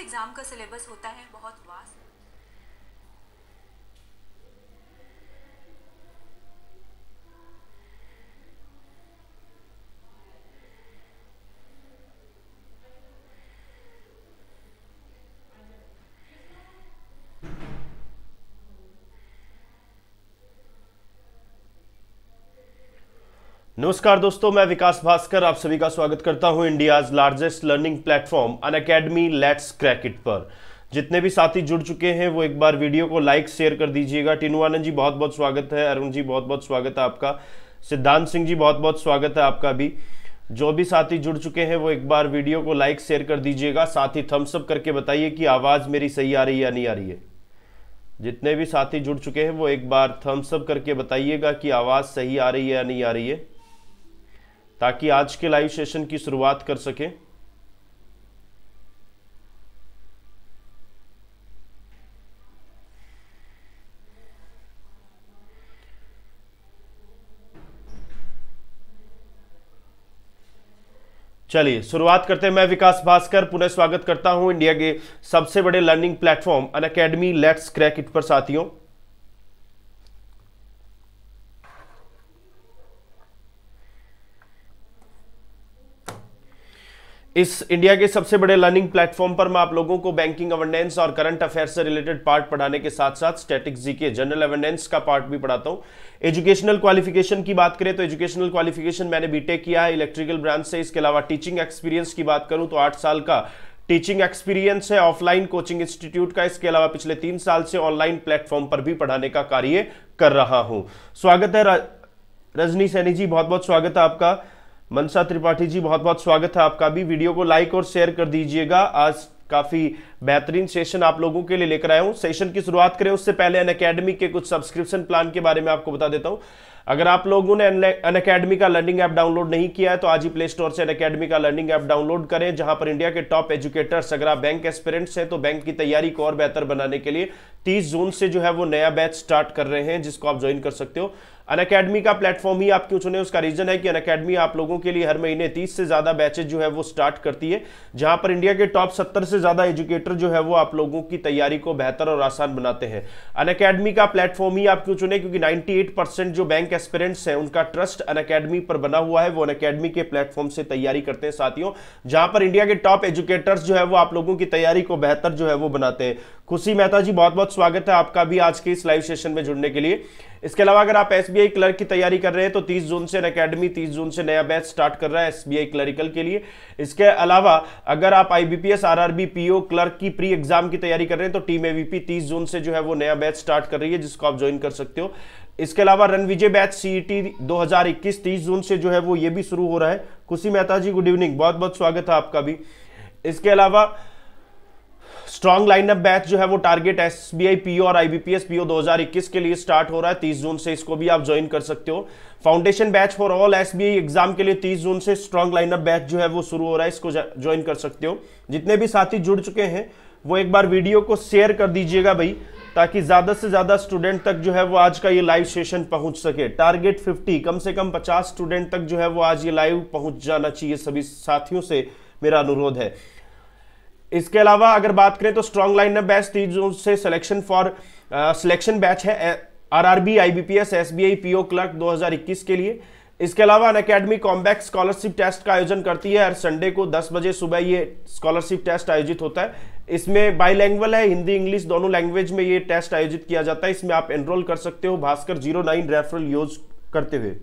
exam का syllabus होता है बहुत वास्ट नमस्कार दोस्तों मैं विकास भास्कर आप सभी का स्वागत करता हूं India largest learning platform Unacademy let's crack it पर जितने भी साथी जुड़ चुके हैं वो एक बार वीडियो को लाइक शेयर कर दीजिएगा टीनू आनंद जी बहुत बहुत स्वागत है अरुण जी बहुत बहुत स्वागत है आपका सिद्धांत सिंह जी बहुत बहुत स्वागत है आपका भी जो भी साथी जुड़ चुके हैं वो एक बार वीडियो को लाइक शेयर कर दीजिएगा साथ ही थम्सअप करके बताइए कि आवाज़ मेरी सही आ रही है या नहीं आ रही है जितने भी साथी जुड़ चुके हैं वो एक बार थम्सअप करके बताइएगा कि आवाज़ सही आ रही है या नहीं आ रही है ताकि आज के लाइव सेशन की शुरुआत कर सके चलिए शुरुआत करते हैं मैं विकास भास्कर पुनः स्वागत करता हूं इंडिया के सबसे बड़े learning platform Unacademy let's crack it पर साथियों इस इंडिया के सबसे बड़े लर्निंग प्लेटफॉर्म पर मैं आप लोगों को बैंकिंग अवेंडेंस और करंट अफेयर से रिलेटेड पार्ट पढ़ाने के साथ साथ स्टैटिक जी के जनरल अवेंडेंस का पार्ट भी पढ़ाता हूं एजुकेशनल क्वालिफिकेशन की बात करें तो एजुकेशनल क्वालिफिकेशन मैंने बीटेक किया है इलेक्ट्रिकल ब्रांच से इसके अलावा टीचिंग एक्सपीरियंस की बात करूं तो आठ साल का टीचिंग एक्सपीरियंस है ऑफलाइन कोचिंग इंस्टीट्यूट का इसके अलावा पिछले तीन साल से ऑनलाइन प्लेटफॉर्म पर भी पढ़ाने का कार्य कर रहा हूं स्वागत है रजनी सैनी जी बहुत बहुत स्वागत है आपका मनसा त्रिपाठी जी बहुत बहुत स्वागत है आपका भी वीडियो को लाइक और शेयर कर दीजिएगा आज काफी बेहतरीन सेशन आप लोगों के लिए लेकर आया हूं सेशन की शुरुआत करें उससे पहले अन अकेडमी के कुछ सब्सक्रिप्शन प्लान के बारे में आपको बता देता हूं अगर आप लोगों ने अन अकेडमी का लर्निंग ऐप डाउनलोड नहीं किया है तो आज ही प्ले स्टोर से अन अकेडमी का लर्निंग ऐप डाउनलोड करें जहां पर इंडिया के टॉप एजुकेटर्स अगर आप बैंक एस्पिरेंट्स हैं तो बैंक की तैयारी को और बेहतर बनाने के लिए तीस जून से जो है वो नया बैच स्टार्ट कर रहे हैं जिसको आप ज्वाइन कर सकते हो अन अकेडमी का प्लेटफॉर्म ही आप क्यों चुने उसका रीजन है कि अन अकेडमी आप लोगों के लिए हर महीने तीस से ज्यादा बैचेज जो है वो स्टार्ट करती है जहां पर इंडिया के टॉप सत्तर से ज्यादा एजुकेटर जो है वो आप लोगों की तैयारी को बेहतर और आसान बनाते हैं अन अकेडमी का प्लेटफॉर्म ही आप क्यों चुने क्योंकि नाइन्टी जो बैंक एस्पिरेंट्स हैं उनका ट्रस्ट अन अकेडमी पर बना हुआ है वो अन अकेडमी के प्लेटफॉर्म से तैयारी करते हैं साथियों जहां पर इंडिया के टॉप एजुकेटर्स जो है वो आप लोगों की तैयारी को बेहतर जो है वो बनाते हैं खुशी मेहता जी बहुत बहुत स्वागत है आपका भी आज के इस लाइव सेशन में जुड़ने के लिए इसके अलावा अगर आप एसबीआई क्लर्क की तैयारी कर रहे हैं तो 30 जून से अकेडमी 30 जून से नया बैच स्टार्ट कर रहा है एसबीआई क्लरिकल के लिए इसके अलावा अगर आप आईबीपीएस आरआरबी पीओ क्लर्क की प्री एग्जाम की तैयारी कर रहे हैं तो टीम एवीपी 30 जून से जो है वो नया बैच स्टार्ट कर रही है जिसको आप ज्वाइन कर सकते हो इसके अलावा रणविजय बैच सीईटी 2021 30 जून से जो है वो ये भी शुरू हो रहा है खुशी मेहता जी गुड इवनिंग बहुत बहुत स्वागत है आपका भी इसके अलावा स्ट्रांग लाइनअप बैच जो है वो target S B I PO और आईबीपीएस पीओ 2021 के लिए स्टार्ट हो रहा है 30 जून से इसको भी आप ज्वाइन कर सकते हो foundation batch for all SBI exam के लिए 30 जून से स्ट्रांग लाइनअप बैच जो है वो शुरू हो रहा है इसको ज्वाइन कर सकते हो जितने भी साथी जुड़ चुके हैं वो एक बार वीडियो को शेयर कर दीजिएगा भाई ताकि ज्यादा से ज्यादा स्टूडेंट तक जो है वो आज का ये लाइव सेशन पहुंच सके टारगेट 50 कम से कम 50 स्टूडेंट तक जो है वो आज ये लाइव पहुंच जाना चाहिए सभी साथियों से मेरा अनुरोध है इसके अलावा अगर बात करें तो स्ट्रॉन्ग लाइनअप बैच तीन से सिलेक्शन फॉर सिलेक्शन बैच है RRB IBPS SBI PO clerk 2021 के लिए इसके अलावा Unacademy combat scholarship test का आयोजन करती है हर संडे को 10 बजे सुबह ये स्कॉलरशिप टेस्ट आयोजित होता है इसमें बाईलैंग्वल है हिंदी इंग्लिश दोनों लैंग्वेज में ये टेस्ट आयोजित किया जाता है इसमें आप एनरोल कर सकते हो Bhaskar zero nine referral use करते हुए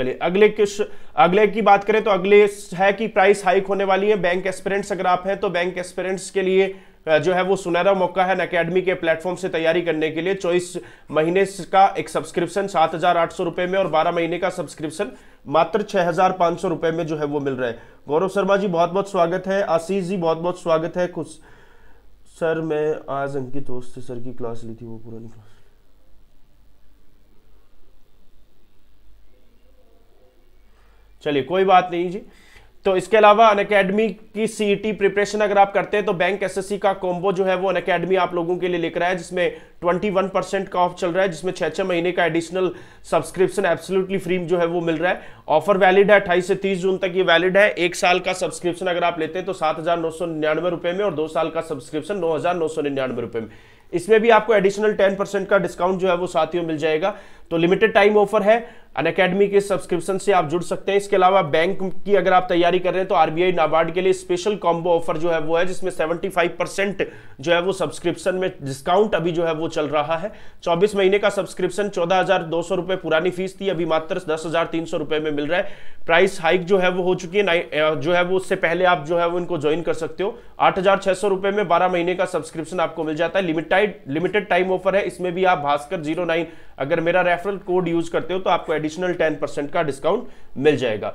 चलिए अगले किस अगले की बात करें तो अगले है कि प्राइस हाइक होने वाली है बैंक एस्पिरेंट्स अगर आप हैं तो बैंक एस्पिरेंट्स के लिए जो है वो सुनहरा मौका है अकेडमी के प्लेटफॉर्म से तैयारी करने के लिए चौबीस महीने का एक सब्सक्रिप्शन सात हजार आठ सौ रुपए में और बारह महीने का सब्सक्रिप्शन मात्र छह हजार पांच सौ रुपए में जो है वो मिल रहा है गौरव शर्मा जी बहुत बहुत स्वागत है आशीष जी बहुत बहुत स्वागत है खुश सर मैं आज अंकित दोस्त सर की क्लास ली थी वो पुरानी क्लास चलिए कोई बात नहीं जी तो इसके अलावा अन अकेडमी की टी प्रिपरेशन e अगर आप करते हैं तो बैंक एसएससी का कॉम्बो जो है वो अन अकेडमी आप लोगों के लिए लेकर रहा है जिसमें 21 परसेंट का ऑफ चल रहा है जिसमें छः छः महीने का एडिशनल सब्सक्रिप्शन एब्सोल्युटली फ्री जो है वो मिल रहा है ऑफर वैलिड है अट्ठाईस से तीस जून तक ये वैलिड है एक साल का सब्सक्रिप्शन अगर आप लेते हैं तो सात में और दो साल का सब्सक्रिप्शन नौ में इसमें भी आपको एडिशनल टेन परसेंट का डिस्काउंट जो है वो साथियों मिल जाएगा तो लिमिटेड टाइम ऑफर है अनकेडमी के सब्सक्रिप्शन से आप जुड़ सकते हैं इसके अलावा बैंक की अगर आप तैयारी कर रहे हैं तो आरबीआई नाबार्ड के लिए स्पेशल कॉम्बो ऑफर जो है वो है जिसमें 75 परसेंट जो है वो सब्सक्रिप्शन में डिस्काउंट अभी जो है वो चल रहा है 24 महीने का सब्सक्रिप्शन चौदह हजार दो सौ रुपए पुरानी फीस थी अभी मात्र दस हजार तीन सौ रुपए में मिल रहा है प्राइस हाइक जो है वो हो चुकी है जो है वो उससे पहले आप जो है वो इनको ज्वाइन कर सकते हो आठ हजार छह सौ रुपए में बारह महीने का सब्सक्रिप्शन आपको मिल जाता है लिमिटेड लिमिटेड टाइम ऑफर है इसमें भी आप भास्कर जीरो नाइन अगर मेरा रेफरल कोड यूज करते हो तो आपको एडिशनल टेन परसेंट का डिस्काउंट मिल जाएगा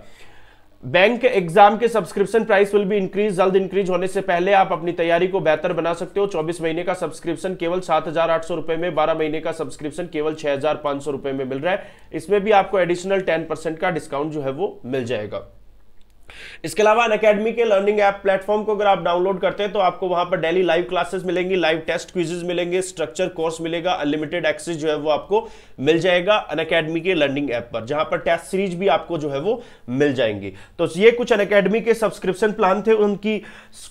बैंक एग्जाम के सब्सक्रिप्शन प्राइस विल भी इंक्रीज जल्द इंक्रीज होने से पहले आप अपनी तैयारी को बेहतर बना सकते हो 24 महीने का सब्सक्रिप्शन केवल सात हजार आठ सौ रुपए में 12 महीने का सब्सक्रिप्शन केवल छह हजार पांच सौ रुपए में मिल रहा है इसमें भी आपको एडिशनल 10 परसेंट का डिस्काउंट जो है वो मिल जाएगा इसके अलावा अनकेडमी के लर्निंग ऐप प्लेटफॉर्म को अगर आप डाउनलोड करते हैं तो आपको वहां पर डेली लाइव क्लासेस मिलेंगी लाइव टेस्ट क्विजेज मिलेंगे स्ट्रक्चर कोर्स मिलेगा अनलिमिटेड एक्सेस जो है वो आपको मिल जाएगा अनकेडमी के लर्निंग ऐप पर जहां पर टेस्ट सीरीज भी आपको जो है वो मिल जाएंगी तो ये कुछ अनकेडमी के सब्सक्रिप्शन प्लान थे उनकी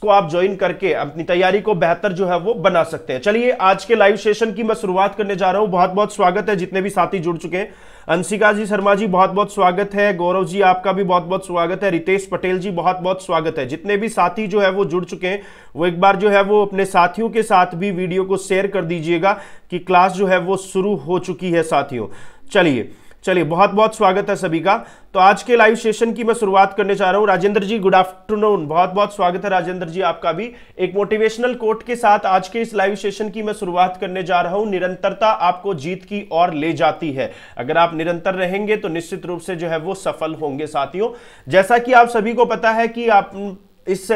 को आप ज्वाइन करके अपनी तैयारी को बेहतर जो है वो बना सकते हैं चलिए आज के लाइव सेशन की मैं शुरुआत करने जा रहा हूं बहुत बहुत स्वागत है जितने भी साथी जुड़ चुके हैं अंशिका जी शर्मा जी बहुत बहुत स्वागत है गौरव जी आपका भी बहुत बहुत स्वागत है रितेश पटेल जी बहुत बहुत स्वागत है जितने भी साथी जो है वो जुड़ चुके हैं वो एक बार जो है वो अपने साथियों के साथ भी वीडियो को शेयर कर दीजिएगा कि क्लास जो है वो शुरू हो चुकी है साथियों चलिए चलिए बहुत बहुत स्वागत है सभी का तो आज के लाइव सेशन की मैं शुरुआत करने चाह रहा हूं राजेंद्र जी गुड आफ्टरनून बहुत बहुत स्वागत है राजेंद्र जी आपका भी एक मोटिवेशनल कोट के साथ आज के इस लाइव सेशन की मैं शुरुआत करने जा रहा हूं निरंतरता आपको जीत की ओर ले जाती है अगर आप निरंतर रहेंगे तो निश्चित रूप से जो है वो सफल होंगे साथियों जैसा कि आप सभी को पता है कि आप इस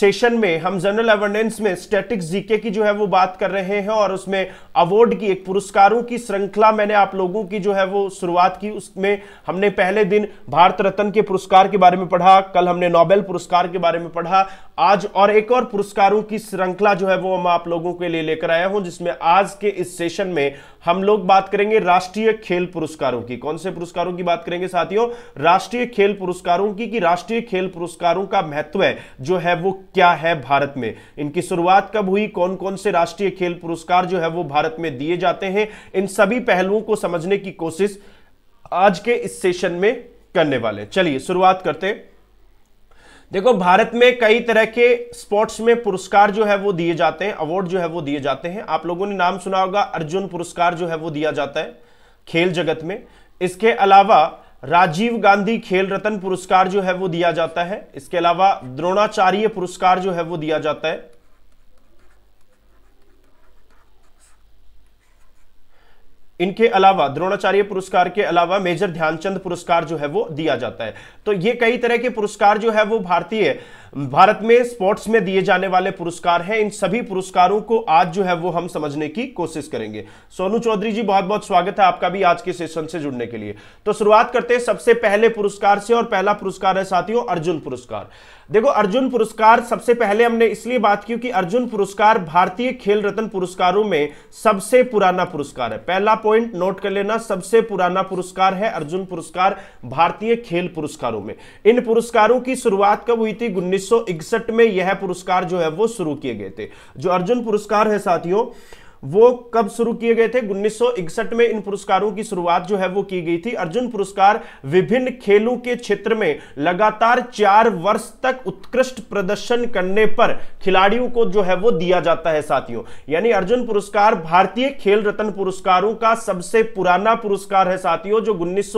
सेशन में हम जनरल अवेयरनेस में स्टैटिक जीके की जो है वो बात कर रहे हैं और उसमें अवार्ड की एक पुरस्कारों की श्रृंखला मैंने आप लोगों की जो है वो शुरुआत की उसमें हमने पहले दिन भारत रत्न के पुरस्कार के बारे में पढ़ा कल हमने नोबेल पुरस्कार के बारे में पढ़ा आज और एक और पुरस्कारों की श्रृंखला जो है वो हम आप लोगों के लिए लेकर आया हूं जिसमें आज के इस सेशन में हम लोग बात करेंगे राष्ट्रीय खेल पुरस्कारों की कौन से पुरस्कारों की बात करेंगे साथियों राष्ट्रीय खेल पुरस्कारों की कि राष्ट्रीय खेल पुरस्कारों का महत्व है जो है वो क्या है भारत में इनकी शुरुआत कब हुई कौन कौन से राष्ट्रीय खेल पुरस्कार जो है वो भारत में दिए जाते हैं इन सभी पहलुओं को समझने की कोशिश आज के इस सेशन में करने वाले चलिए शुरुआत करते देखो भारत में कई तरह के स्पोर्ट्स में पुरस्कार जो है वो दिए जाते हैं अवार्ड जो है वो दिए जाते हैं आप लोगों ने नाम सुना होगा अर्जुन पुरस्कार जो है वो दिया जाता है खेल जगत में इसके अलावा राजीव गांधी खेल रत्न पुरस्कार जो है वो दिया जाता है इसके अलावा द्रोणाचार्य पुरस्कार जो है वो दिया जाता है इनके अलावा द्रोणाचार्य पुरस्कार के अलावा मेजर ध्यानचंद पुरस्कार जो है वो दिया जाता है तो ये कई तरह के पुरस्कार जो है वो भारतीय भारत में स्पोर्ट्स में दिए जाने वाले पुरस्कार हैं इन सभी पुरस्कारों को आज जो है वो हम समझने की कोशिश करेंगे सोनू चौधरी जी बहुत बहुत स्वागत है आपका भी आज के सेशन से जुड़ने के लिए तो शुरुआत करते हैं सबसे पहले पुरस्कार से और पहला पुरस्कार है साथियों अर्जुन पुरस्कार देखो अर्जुन पुरस्कार सबसे पहले हमने इसलिए बात की कि अर्जुन पुरस्कार भारतीय खेल रत्न पुरस्कारों में सबसे पुराना पुरस्कार है पहला पॉइंट नोट कर लेना सबसे पुराना पुरस्कार है अर्जुन पुरस्कार भारतीय खेल पुरस्कारों में इन पुरस्कारों की शुरुआत कब हुई थी 1961 में यह पुरस्कार जो है वो शुरू किए गए थे जो अर्जुन पुरस्कार है साथियों वो कब शुरू किए गए थे उन्नीस में इन पुरस्कारों की शुरुआत जो है वो की गई थी अर्जुन पुरस्कार विभिन्न खेलों के क्षेत्र में लगातार चार वर्ष तक उत्कृष्ट प्रदर्शन करने पर खिलाड़ियों को जो है वो दिया जाता है साथियों यानी अर्जुन पुरस्कार भारतीय खेल रत्न पुरस्कारों का सबसे पुराना पुरस्कार है साथियों जो उन्नीस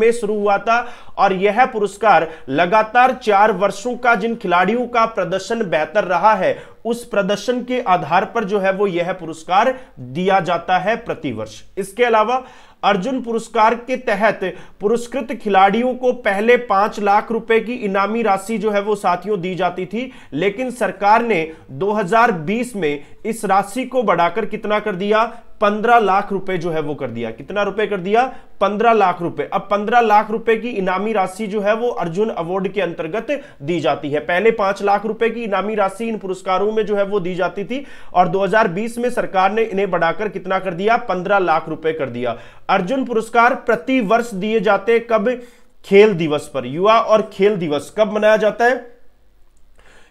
में शुरू हुआ था और यह पुरस्कार लगातार चार वर्षों का जिन खिलाड़ियों का प्रदर्शन बेहतर रहा है उस प्रदर्शन के आधार पर जो है वो यह पुरस्कार दिया जाता है प्रतिवर्ष इसके अलावा अर्जुन पुरस्कार के तहत पुरस्कृत खिलाड़ियों को पहले पांच लाख रुपए की इनामी राशि जो है वो साथियों दी जाती थी लेकिन सरकार ने 2020 में इस राशि को बढ़ाकर कितना कर दिया पंद्रह लाख रुपए जो है वो कर दिया कितना रुपए कर दिया पंद्रह लाख रुपए अब पंद्रह लाख रुपए की इनामी राशि जो है वो अर्जुन अवार्ड के अंतर्गत दी जाती है पहले पांच लाख रुपए की इनामी राशि इन पुरस्कारों में जो है वो दी जाती थी और 2020 में सरकार ने इन्हें बढ़ाकर कितना कर दिया पंद्रह लाख रुपए कर दिया अर्जुन पुरस्कार प्रति वर्ष दिए जाते कब खेल दिवस पर युवा और खेल दिवस कब मनाया जाता है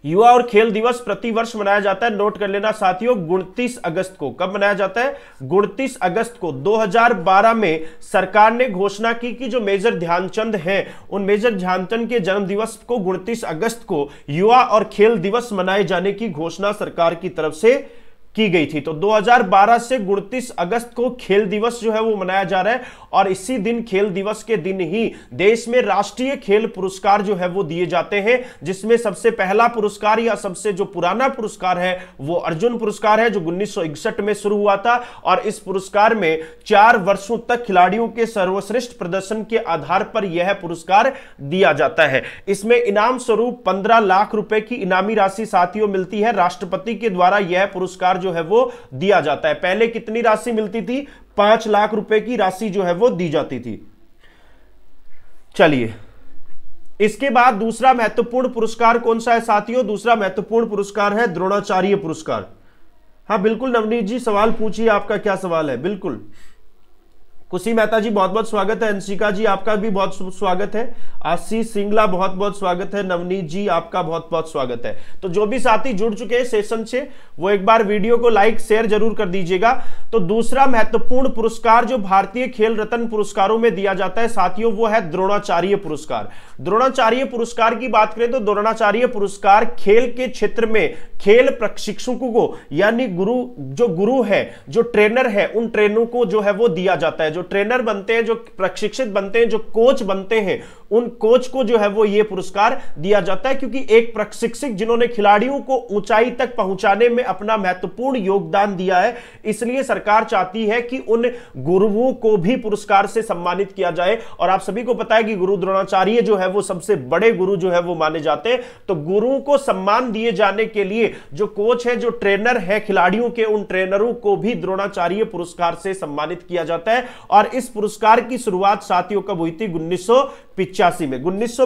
युवा और खेल दिवस प्रति वर्ष मनाया जाता है नोट कर लेना साथियों उनतीस अगस्त को कब मनाया जाता है गुणतीस अगस्त को 2012 में सरकार ने घोषणा की कि जो मेजर ध्यानचंद हैं उन मेजर ध्यानचंद के जन्म दिवस को गुणतीस अगस्त को युवा और खेल दिवस मनाए जाने की घोषणा सरकार की तरफ से की गई थी तो 2012 से 29 अगस्त को खेल दिवस जो है वो मनाया जा रहा है और इसी दिन खेल दिवस के दिन ही देश में राष्ट्रीय खेल पुरस्कार जो है वो दिए जाते हैं जिसमें सबसे पहला पुरस्कार या सबसे जो पुराना पुरस्कार है वो अर्जुन पुरस्कार है जो उन्नीस में शुरू हुआ था और इस पुरस्कार में चार वर्षों तक खिलाड़ियों के सर्वश्रेष्ठ प्रदर्शन के आधार पर यह पुरस्कार दिया जाता है इसमें इनाम स्वरूप पंद्रह लाख रुपए की इनामी राशि साथियों मिलती है राष्ट्रपति के द्वारा यह पुरस्कार जो है वो दिया जाता है पहले कितनी राशि मिलती थी पांच लाख रुपए की राशि जो है वो दी जाती थी चलिए इसके बाद दूसरा महत्वपूर्ण पुरस्कार कौन सा है साथियों दूसरा महत्वपूर्ण पुरस्कार है द्रोणाचार्य पुरस्कार हाँ बिल्कुल नवनीत जी सवाल पूछिए आपका क्या सवाल है बिल्कुल खुशी मेहता जी बहुत बहुत स्वागत है अंशिका जी आपका भी बहुत स्वागत है आशीष सिंगला बहुत बहुत स्वागत है नवनीत जी आपका बहुत बहुत स्वागत है तो जो भी साथी जुड़ चुके हैं सेशन से वो एक बार वीडियो को लाइक शेयर जरूर कर दीजिएगा तो दूसरा महत्वपूर्ण पुरस्कार जो भारतीय खेल रत्न पुरस्कारों में दिया जाता है साथियों वो है द्रोणाचार्य पुरस्कार द्रोणाचार्य पुरस्कार की बात करें तो द्रोणाचार्य पुरस्कार खेल के क्षेत्र में खेल प्रशिक्षकों को यानी गुरु जो गुरु है जो ट्रेनर है उन ट्रेनों को जो है वो दिया जाता है जो ट्रेनर बनते हैं जो प्रशिक्षित बनते हैं जो कोच बनते हैं उन कोच को जो है वो ये पुरस्कार दिया जाता है क्योंकि एक प्रशिक्षक जिन्होंने खिलाड़ियों को ऊंचाई तक पहुंचाने में अपना महत्वपूर्ण योगदान दिया है इसलिए सरकार चाहती है कि उन गुरुओं को भी पुरस्कार से सम्मानित किया जाए और आप सभी को पता है कि गुरु द्रोणाचार्य जो है वो सबसे बड़े गुरु जो है वो माने जाते हैं तो गुरुओं को सम्मान दिए जाने के लिए जो कोच है जो ट्रेनर है खिलाड़ियों के उन ट्रेनरों को भी द्रोणाचार्य पुरस्कार से सम्मानित किया जाता है और इस पुरस्कार की शुरुआत साथियों कब हुई थी उन्नीस पिचासी में उन्नीस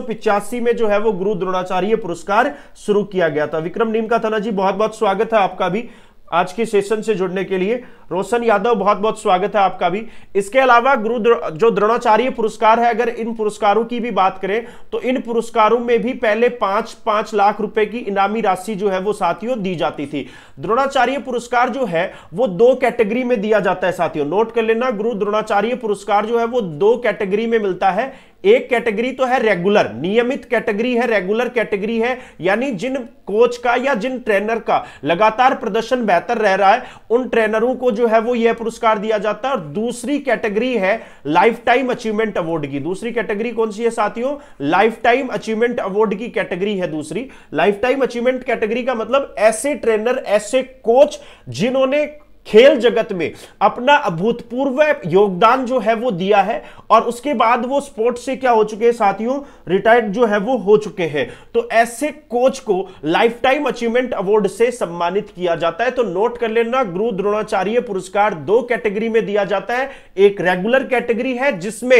में जो है वो गुरु द्रोणाचार्य पुरस्कार शुरू किया गया था विक्रम नीम का थाना जी बहुत बहुत स्वागत है आपका भी आज के सेशन से जुड़ने के लिए रोशन यादव बहुत बहुत स्वागत है आपका भी इसके अलावा गुरु द्र, जो द्रोणाचार्य पुरस्कार है अगर इन पुरस्कारों की भी बात करें तो इन पुरस्कारों में भी पहले पांच पांच लाख रुपए की इनामी राशि जो है वो साथियों दी जाती थी द्रोणाचार्य पुरस्कार जो है वो दो कैटेगरी में दिया जाता है साथियों नोट कर लेना गुरु द्रोणाचार्य पुरस्कार जो है वो दो कैटेगरी में मिलता है एक कैटेगरी तो है रेगुलर नियमित कैटेगरी है रेगुलर कैटेगरी है यानी जिन कोच का या जिन ट्रेनर का लगातार प्रदर्शन बेहतर रह रहा है उन ट्रेनरों को जो है वो यह पुरस्कार दिया जाता है और दूसरी कैटेगरी है लाइफ टाइम अचीवमेंट अवार्ड की दूसरी कैटेगरी कौन सी है साथियों लाइफ टाइम अचीवमेंट अवार्ड की कैटेगरी है दूसरी लाइफ टाइम अचीवमेंट कैटेगरी का मतलब ऐसे ट्रेनर ऐसे कोच जिन्होंने खेल जगत में अपना अभूतपूर्व योगदान जो है वो दिया है और उसके बाद वो स्पोर्ट्स से क्या हो चुके हैं साथियों रिटायर्ड जो है वो हो चुके हैं तो ऐसे कोच को लाइफ टाइम अचीवमेंट अवार्ड से सम्मानित किया जाता है तो नोट कर लेना गुरु द्रोणाचार्य पुरस्कार दो कैटेगरी में दिया जाता है एक रेगुलर कैटेगरी है जिसमें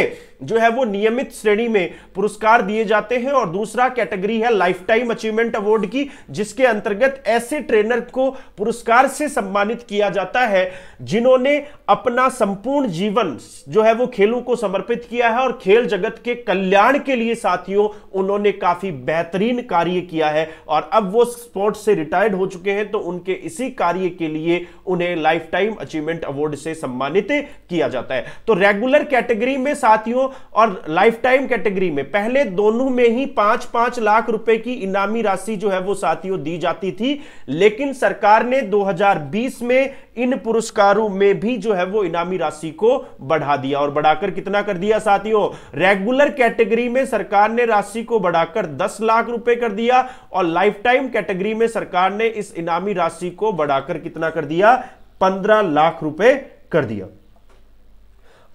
जो है वो नियमित श्रेणी में पुरस्कार दिए जाते हैं और दूसरा कैटेगरी है लाइफ टाइम अचीवमेंट अवार्ड की जिसके अंतर्गत ऐसे ट्रेनर को पुरस्कार से सम्मानित किया जाता है करता है जिन्होंने अपना संपूर्ण जीवन जो है वो खेलों को समर्पित किया है और खेल जगत के कल्याण के लिए साथियों उन्होंने काफी बेहतरीन कार्य किया है और अब वो स्पोर्ट्स से रिटायर्ड हो चुके हैं तो उनके इसी कार्य के लिए उन्हें लाइफ टाइम अचीवमेंट अवार्ड से सम्मानित किया जाता है तो रेगुलर कैटेगरी में साथियों और लाइफ टाइम कैटेगरी में पहले दोनों में ही पांच पांच लाख रुपए की इनामी राशि जो है वो साथियों दी जाती थी लेकिन सरकार ने 2020 में इन पुरस्कारों में भी जो है वो इनामी राशि को बढ़ा दिया और बढ़ाकर कितना कर दिया साथियों रेगुलर कैटेगरी में सरकार ने राशि को बढ़ाकर 10 लाख रुपए कर दिया और लाइफ टाइम कैटेगरी में सरकार ने इस इनामी राशि को बढ़ाकर कितना कर दिया पंद्रह लाख रुपए कर दिया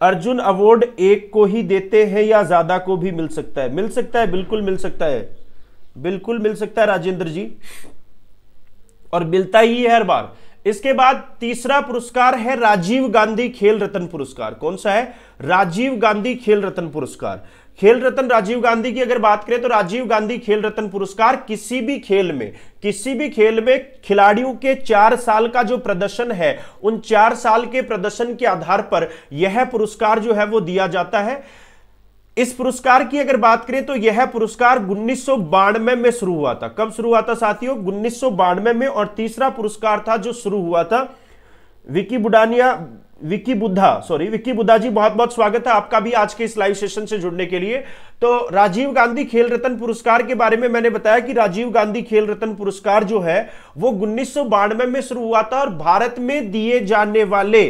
अर्जुन अवार्ड एक को ही देते हैं या ज्यादा को भी मिल सकता है मिल सकता है बिल्कुल मिल सकता है बिल्कुल मिल सकता है राजेंद्र जी और मिलता ही है हर बार इसके बाद तीसरा पुरस्कार है राजीव गांधी खेल रत्न पुरस्कार कौन सा है राजीव गांधी खेल रत्न पुरस्कार खेल रत्न राजीव गांधी की अगर बात करें तो राजीव गांधी खेल रत्न पुरस्कार किसी भी खेल में किसी भी खेल में खिलाड़ियों के चार साल का जो प्रदर्शन है उन चार साल के प्रदर्शन के आधार पर यह पुरस्कार जो है वो दिया जाता है इस पुरस्कार की अगर बात करें तो यह पुरस्कार उन्नीस में, में शुरू हुआ था कब शुरू हुआ था साथियों उन्नीस में और तीसरा पुरस्कार था जो शुरू हुआ था विकी बुडानिया विकी बुद्धा सॉरी विकी बुद्धा जी बहुत बहुत स्वागत है आपका भी आज के इस लाइव सेशन से जुड़ने के लिए तो राजीव गांधी खेल रत्न पुरस्कार के बारे में मैंने बताया कि राजीव गांधी खेल रत्न पुरस्कार जो है वो उन्नीस में शुरू हुआ था और भारत में दिए जाने वाले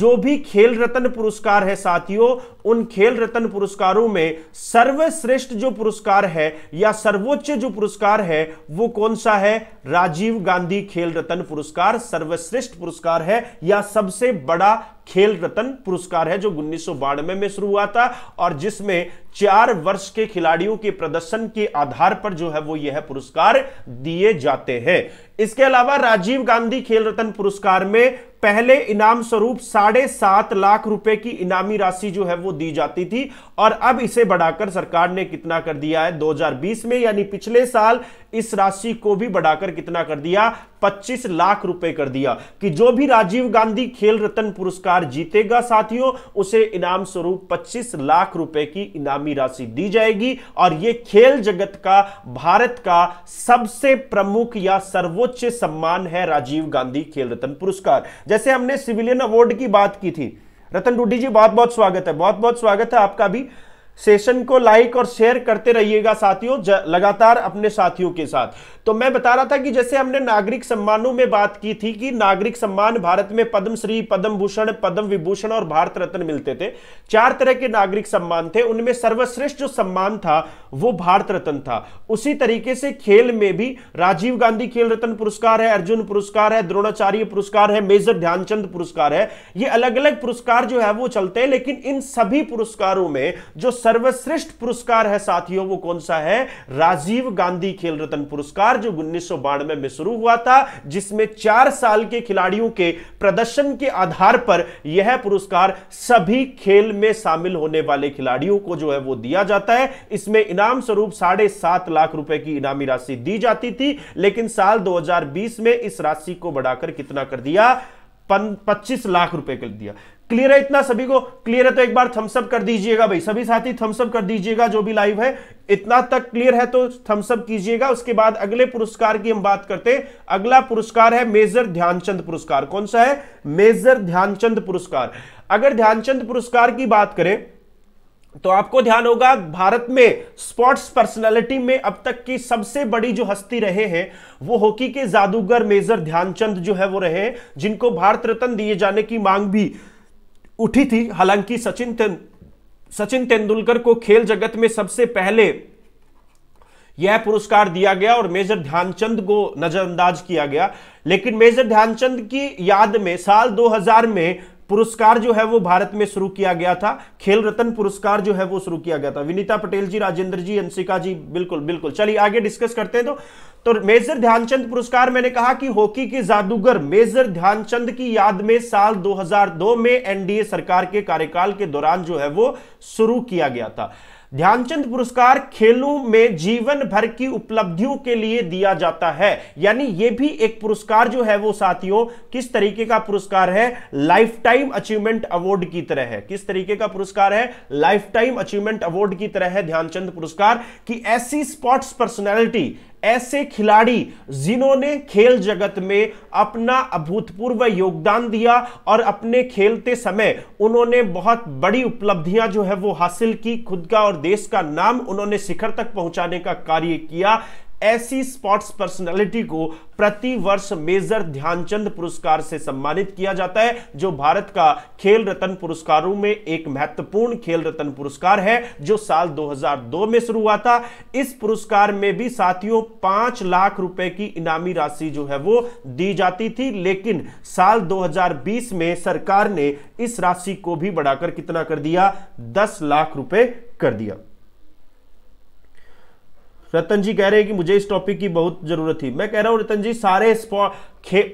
जो भी खेल रत्न पुरस्कार है साथियों उन खेल रत्न पुरस्कारों में सर्वश्रेष्ठ जो पुरस्कार है या सर्वोच्च जो पुरस्कार है वो कौन सा है राजीव गांधी खेल रत्न पुरस्कार सर्वश्रेष्ठ पुरस्कार है या सबसे बड़ा खेल रत्न पुरस्कार है जो उन्नीस में शुरू हुआ था और जिसमें चार वर्ष के खिलाड़ियों के प्रदर्शन के आधार पर जो है वो यह पुरस्कार दिए जाते हैं इसके अलावा राजीव गांधी खेल रत्न पुरस्कार में पहले इनाम स्वरूप साढ़े सात लाख रुपए की इनामी राशि जो है वो वो दी जाती थी और अब इसे बढ़ाकर सरकार ने कितना कर दिया है 2020 में यानी पिछले साल इस राशि को भी बढ़ाकर कितना कर दिया 25 लाख रुपए कर दिया कि जो भी राजीव गांधी खेल रत्न पुरस्कार जीतेगा साथियों उसे इनाम स्वरूप 25 लाख रुपए की इनामी राशि दी जाएगी और यह खेल जगत का भारत का सबसे प्रमुख या सर्वोच्च सम्मान है राजीव गांधी खेल रत्न पुरस्कार जैसे हमने सिविलियन अवार्ड की बात की थी रतन डूडी जी बहुत बहुत स्वागत है बहुत बहुत स्वागत है आपका भी सेशन को लाइक और शेयर करते रहिएगा साथियों लगातार अपने साथियों के साथ तो मैं बता रहा था कि जैसे हमने नागरिक सम्मानों में बात की थी कि नागरिक सम्मान भारत में पद्मश्री पद्म भूषण पद्म विभूषण और भारत रत्न मिलते थे चार तरह के नागरिक सम्मान थे उनमें सर्वश्रेष्ठ जो सम्मान था वो भारत रत्न था उसी तरीके से खेल में भी राजीव गांधी खेल रत्न पुरस्कार है अर्जुन पुरस्कार है द्रोणाचार्य पुरस्कार है मेजर ध्यानचंद पुरस्कार है ये अलग अलग पुरस्कार जो है वो चलते हैं लेकिन इन सभी पुरस्कारों में जो सर्वश्रेष्ठ पुरस्कार है साथियों वो कौन सा है राजीव गांधी खेल रत्न पुरस्कार जो उन्नीस में शुरू हुआ था जिसमें चार साल के खिलाड़ियों के प्रदर्शन के आधार पर यह पुरस्कार सभी खेल में शामिल होने वाले खिलाड़ियों को जो है वो दिया जाता है इसमें इनाम स्वरूप साढ़े सात लाख रुपए की इनामी राशि दी जाती थी लेकिन साल 2020 में इस राशि को बढ़ाकर कितना कर दिया पच्चीस लाख रुपए कर दिया क्लियर है इतना सभी को क्लियर है तो एक बार थम्सअप कर दीजिएगा भाई सभी साथी थम्सअप कर दीजिएगा जो भी लाइव है इतना तक क्लियर है तो थम्सअप कीजिएगा उसके बाद अगले पुरस्कार की हम बात करते हैं अगला पुरस्कार है मेजर ध्यानचंद पुरस्कार कौन सा है मेजर ध्यानचंद पुरस्कार अगर ध्यानचंद पुरस्कार की बात करें तो आपको ध्यान होगा भारत में स्पोर्ट्स पर्सनालिटी में अब तक की सबसे बड़ी जो हस्ती रहे हैं वो हॉकी के जादूगर मेजर ध्यानचंद जो है वो रहे जिनको भारत रत्न दिए जाने की मांग भी उठी थी हालांकि सचिन तें, सचिन तेंदुलकर को खेल जगत में सबसे पहले यह पुरस्कार दिया गया और मेजर ध्यानचंद को नजरअंदाज किया गया लेकिन मेजर ध्यानचंद की याद में साल 2000 में पुरस्कार जो है वो भारत में शुरू किया गया था खेल रत्न पुरस्कार जो है वो शुरू किया गया था विनीता पटेल जी राजेंद्र जी अंशिका जी बिल्कुल बिल्कुल चलिए आगे डिस्कस करते हैं तो तो मेजर ध्यानचंद पुरस्कार मैंने कहा कि हॉकी के जादूगर मेजर ध्यानचंद की याद में साल 2002 में एनडीए सरकार के कार्यकाल के दौरान जो है वो शुरू किया गया था ध्यानचंद पुरस्कार खेलों में जीवन भर की उपलब्धियों के लिए दिया जाता है यानी यह भी एक पुरस्कार जो है वो साथियों किस तरीके का पुरस्कार है लाइफ टाइम अचीवमेंट अवार्ड की तरह है किस तरीके का पुरस्कार है लाइफ टाइम अचीवमेंट अवार्ड की तरह है ध्यानचंद पुरस्कार की ऐसी स्पोर्ट्स पर्सनैलिटी ऐसे खिलाड़ी जिन्होंने खेल जगत में अपना अभूतपूर्व योगदान दिया और अपने खेलते समय उन्होंने बहुत बड़ी उपलब्धियां जो है वो हासिल की खुद का और देश का नाम उन्होंने शिखर तक पहुंचाने का कार्य किया ऐसी स्पोर्ट्स पर्सनालिटी को प्रति वर्ष मेजर ध्यानचंद पुरस्कार से सम्मानित किया जाता है जो भारत का खेल रत्न पुरस्कारों में एक महत्वपूर्ण खेल रत्न पुरस्कार है जो साल 2002 में शुरू हुआ था इस पुरस्कार में भी साथियों पांच लाख रुपए की इनामी राशि जो है वो दी जाती थी लेकिन साल 2020 में सरकार ने इस राशि को भी बढ़ाकर कितना कर दिया दस लाख रुपए कर दिया रतन जी कह रहे हैं कि मुझे इस टॉपिक की बहुत जरूरत थी मैं कह रहा हूं रतन जी सारे